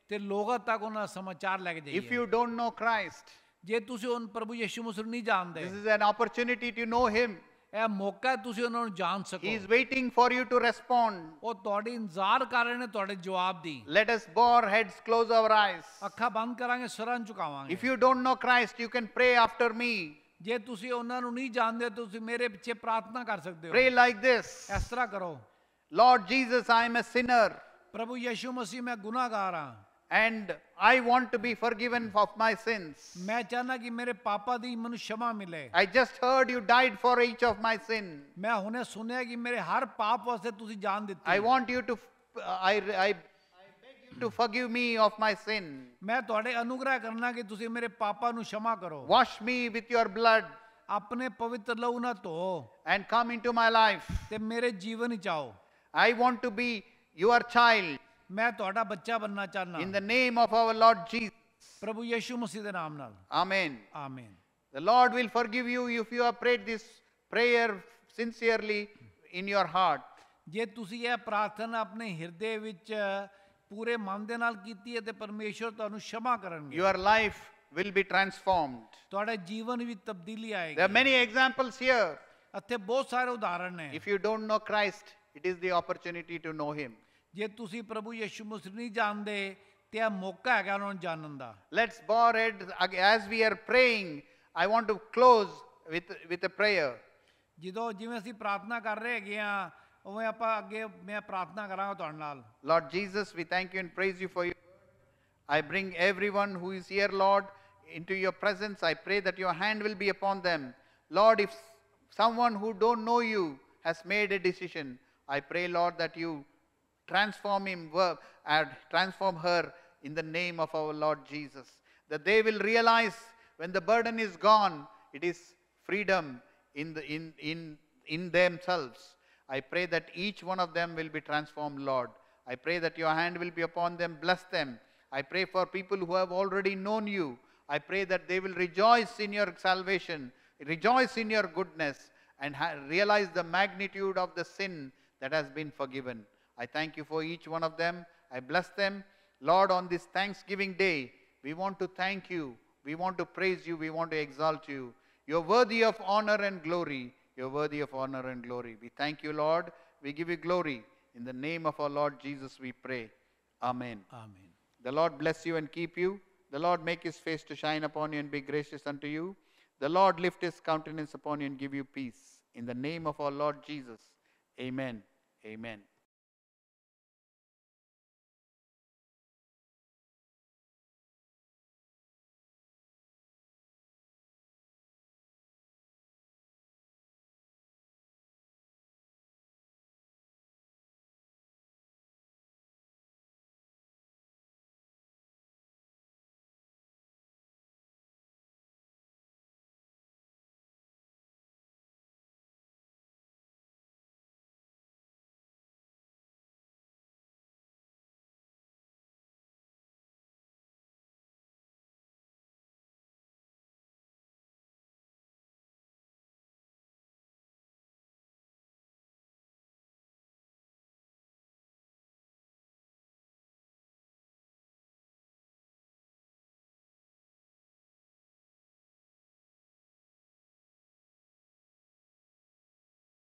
ਤੇ ਲੋਕਾਂ ਤੱਕ ਉਹਨਾਂ ਦਾ ਸਮਾਚਾਰ ਲੈ ਕੇ ਜਾਈਏ if you don't know christ ਜੇ ਤੁਸੀਂ ਉਹਨ ਪ੍ਰਭੂ ਯਿਸੂ ਮਸੀਹ ਨੂੰ ਨਹੀਂ ਜਾਣਦੇ this is an opportunity to know him ਇਹ ਮੌਕਾ ਤੁਸੀਂ ਉਹਨਾਂ ਨੂੰ ਜਾਣ ਸਕੋ he is waiting for you to respond ਉਹ ਤੁਹਾਡੀ ਇੰਤਜ਼ਾਰ ਕਰ ਰਹੇ ਨੇ ਤੁਹਾਡੇ ਜਵਾਬ ਦੀ let us bow our heads close our eyes ਅੱਖਾਂ ਬੰਦ ਕਰਾਂਗੇ ਸਿਰਾਂ ਝੁਕਾਵਾਂਗੇ if you don't know Christ you can pray after me ਜੇ ਤੁਸੀਂ ਉਹਨਾਂ ਨੂੰ ਨਹੀਂ ਜਾਣਦੇ ਤੁਸੀਂ ਮੇਰੇ ਪਿੱਛੇ ਪ੍ਰਾਰਥਨਾ ਕਰ ਸਕਦੇ ਹੋ ਪ੍ਰੇ ਲਾਈਕ ਥਿਸ ਇਸ ਤਰ੍ਹਾਂ ਕਰੋ Lord Jesus, I am a sinner. प्रभु यीशु मसीह मैं गुनाहगार हूं. And I want to be forgiven of my sins. मैं चाहना कि मेरे पापा दी मनु क्षमा मिले. I just heard you died for each of my sin. मैं हुने सुनया कि मेरे हर पाप वास्ते तुसी जान दित्ती. I want you to I I to forgive me of my sin मैं ਤੁਹਾਡੇ ਅਨੁਗ੍ਰਹਿ ਕਰਨਾ ਕਿ ਤੁਸੀਂ ਮੇਰੇ ਪਾਪਾਂ ਨੂੰ ਸ਼ਮਾ ਕਰੋ wash me with your blood ਆਪਣੇ ਪਵਿੱਤਰ ਲਹੂ ਨਾਲ ਧੋ and come into my life ਤੇ ਮੇਰੇ ਜੀਵਨ ਚ ਆਓ I want to be your child. In the name of our Lord Jesus. Amen. Amen. The Lord will forgive you if you have prayed this prayer sincerely in your heart. Your life will be transformed. There are many examples here. If you don't know Christ it is the opportunity to know Him. Let's bore it as we are praying. I want to close with with a prayer. Lord Jesus, we thank you and praise you for your I bring everyone who is here, Lord, into your presence. I pray that your hand will be upon them. Lord, if someone who don't know you has made a decision, I pray, Lord, that you transform him, and transform her in the name of our Lord Jesus. That they will realize when the burden is gone, it is freedom in, the, in, in, in themselves. I pray that each one of them will be transformed, Lord. I pray that your hand will be upon them, bless them. I pray for people who have already known you. I pray that they will rejoice in your salvation, rejoice in your goodness, and realize the magnitude of the sin that has been forgiven. I thank you for each one of them. I bless them. Lord, on this Thanksgiving day, we want to thank you. We want to praise you. We want to exalt you. You're worthy of honor and glory. You're worthy of honor and glory. We thank you, Lord. We give you glory. In the name of our Lord Jesus, we pray. Amen. Amen. The Lord bless you and keep you. The Lord make his face to shine upon you and be gracious unto you. The Lord lift his countenance upon you and give you peace. In the name of our Lord Jesus. Amen. Amen.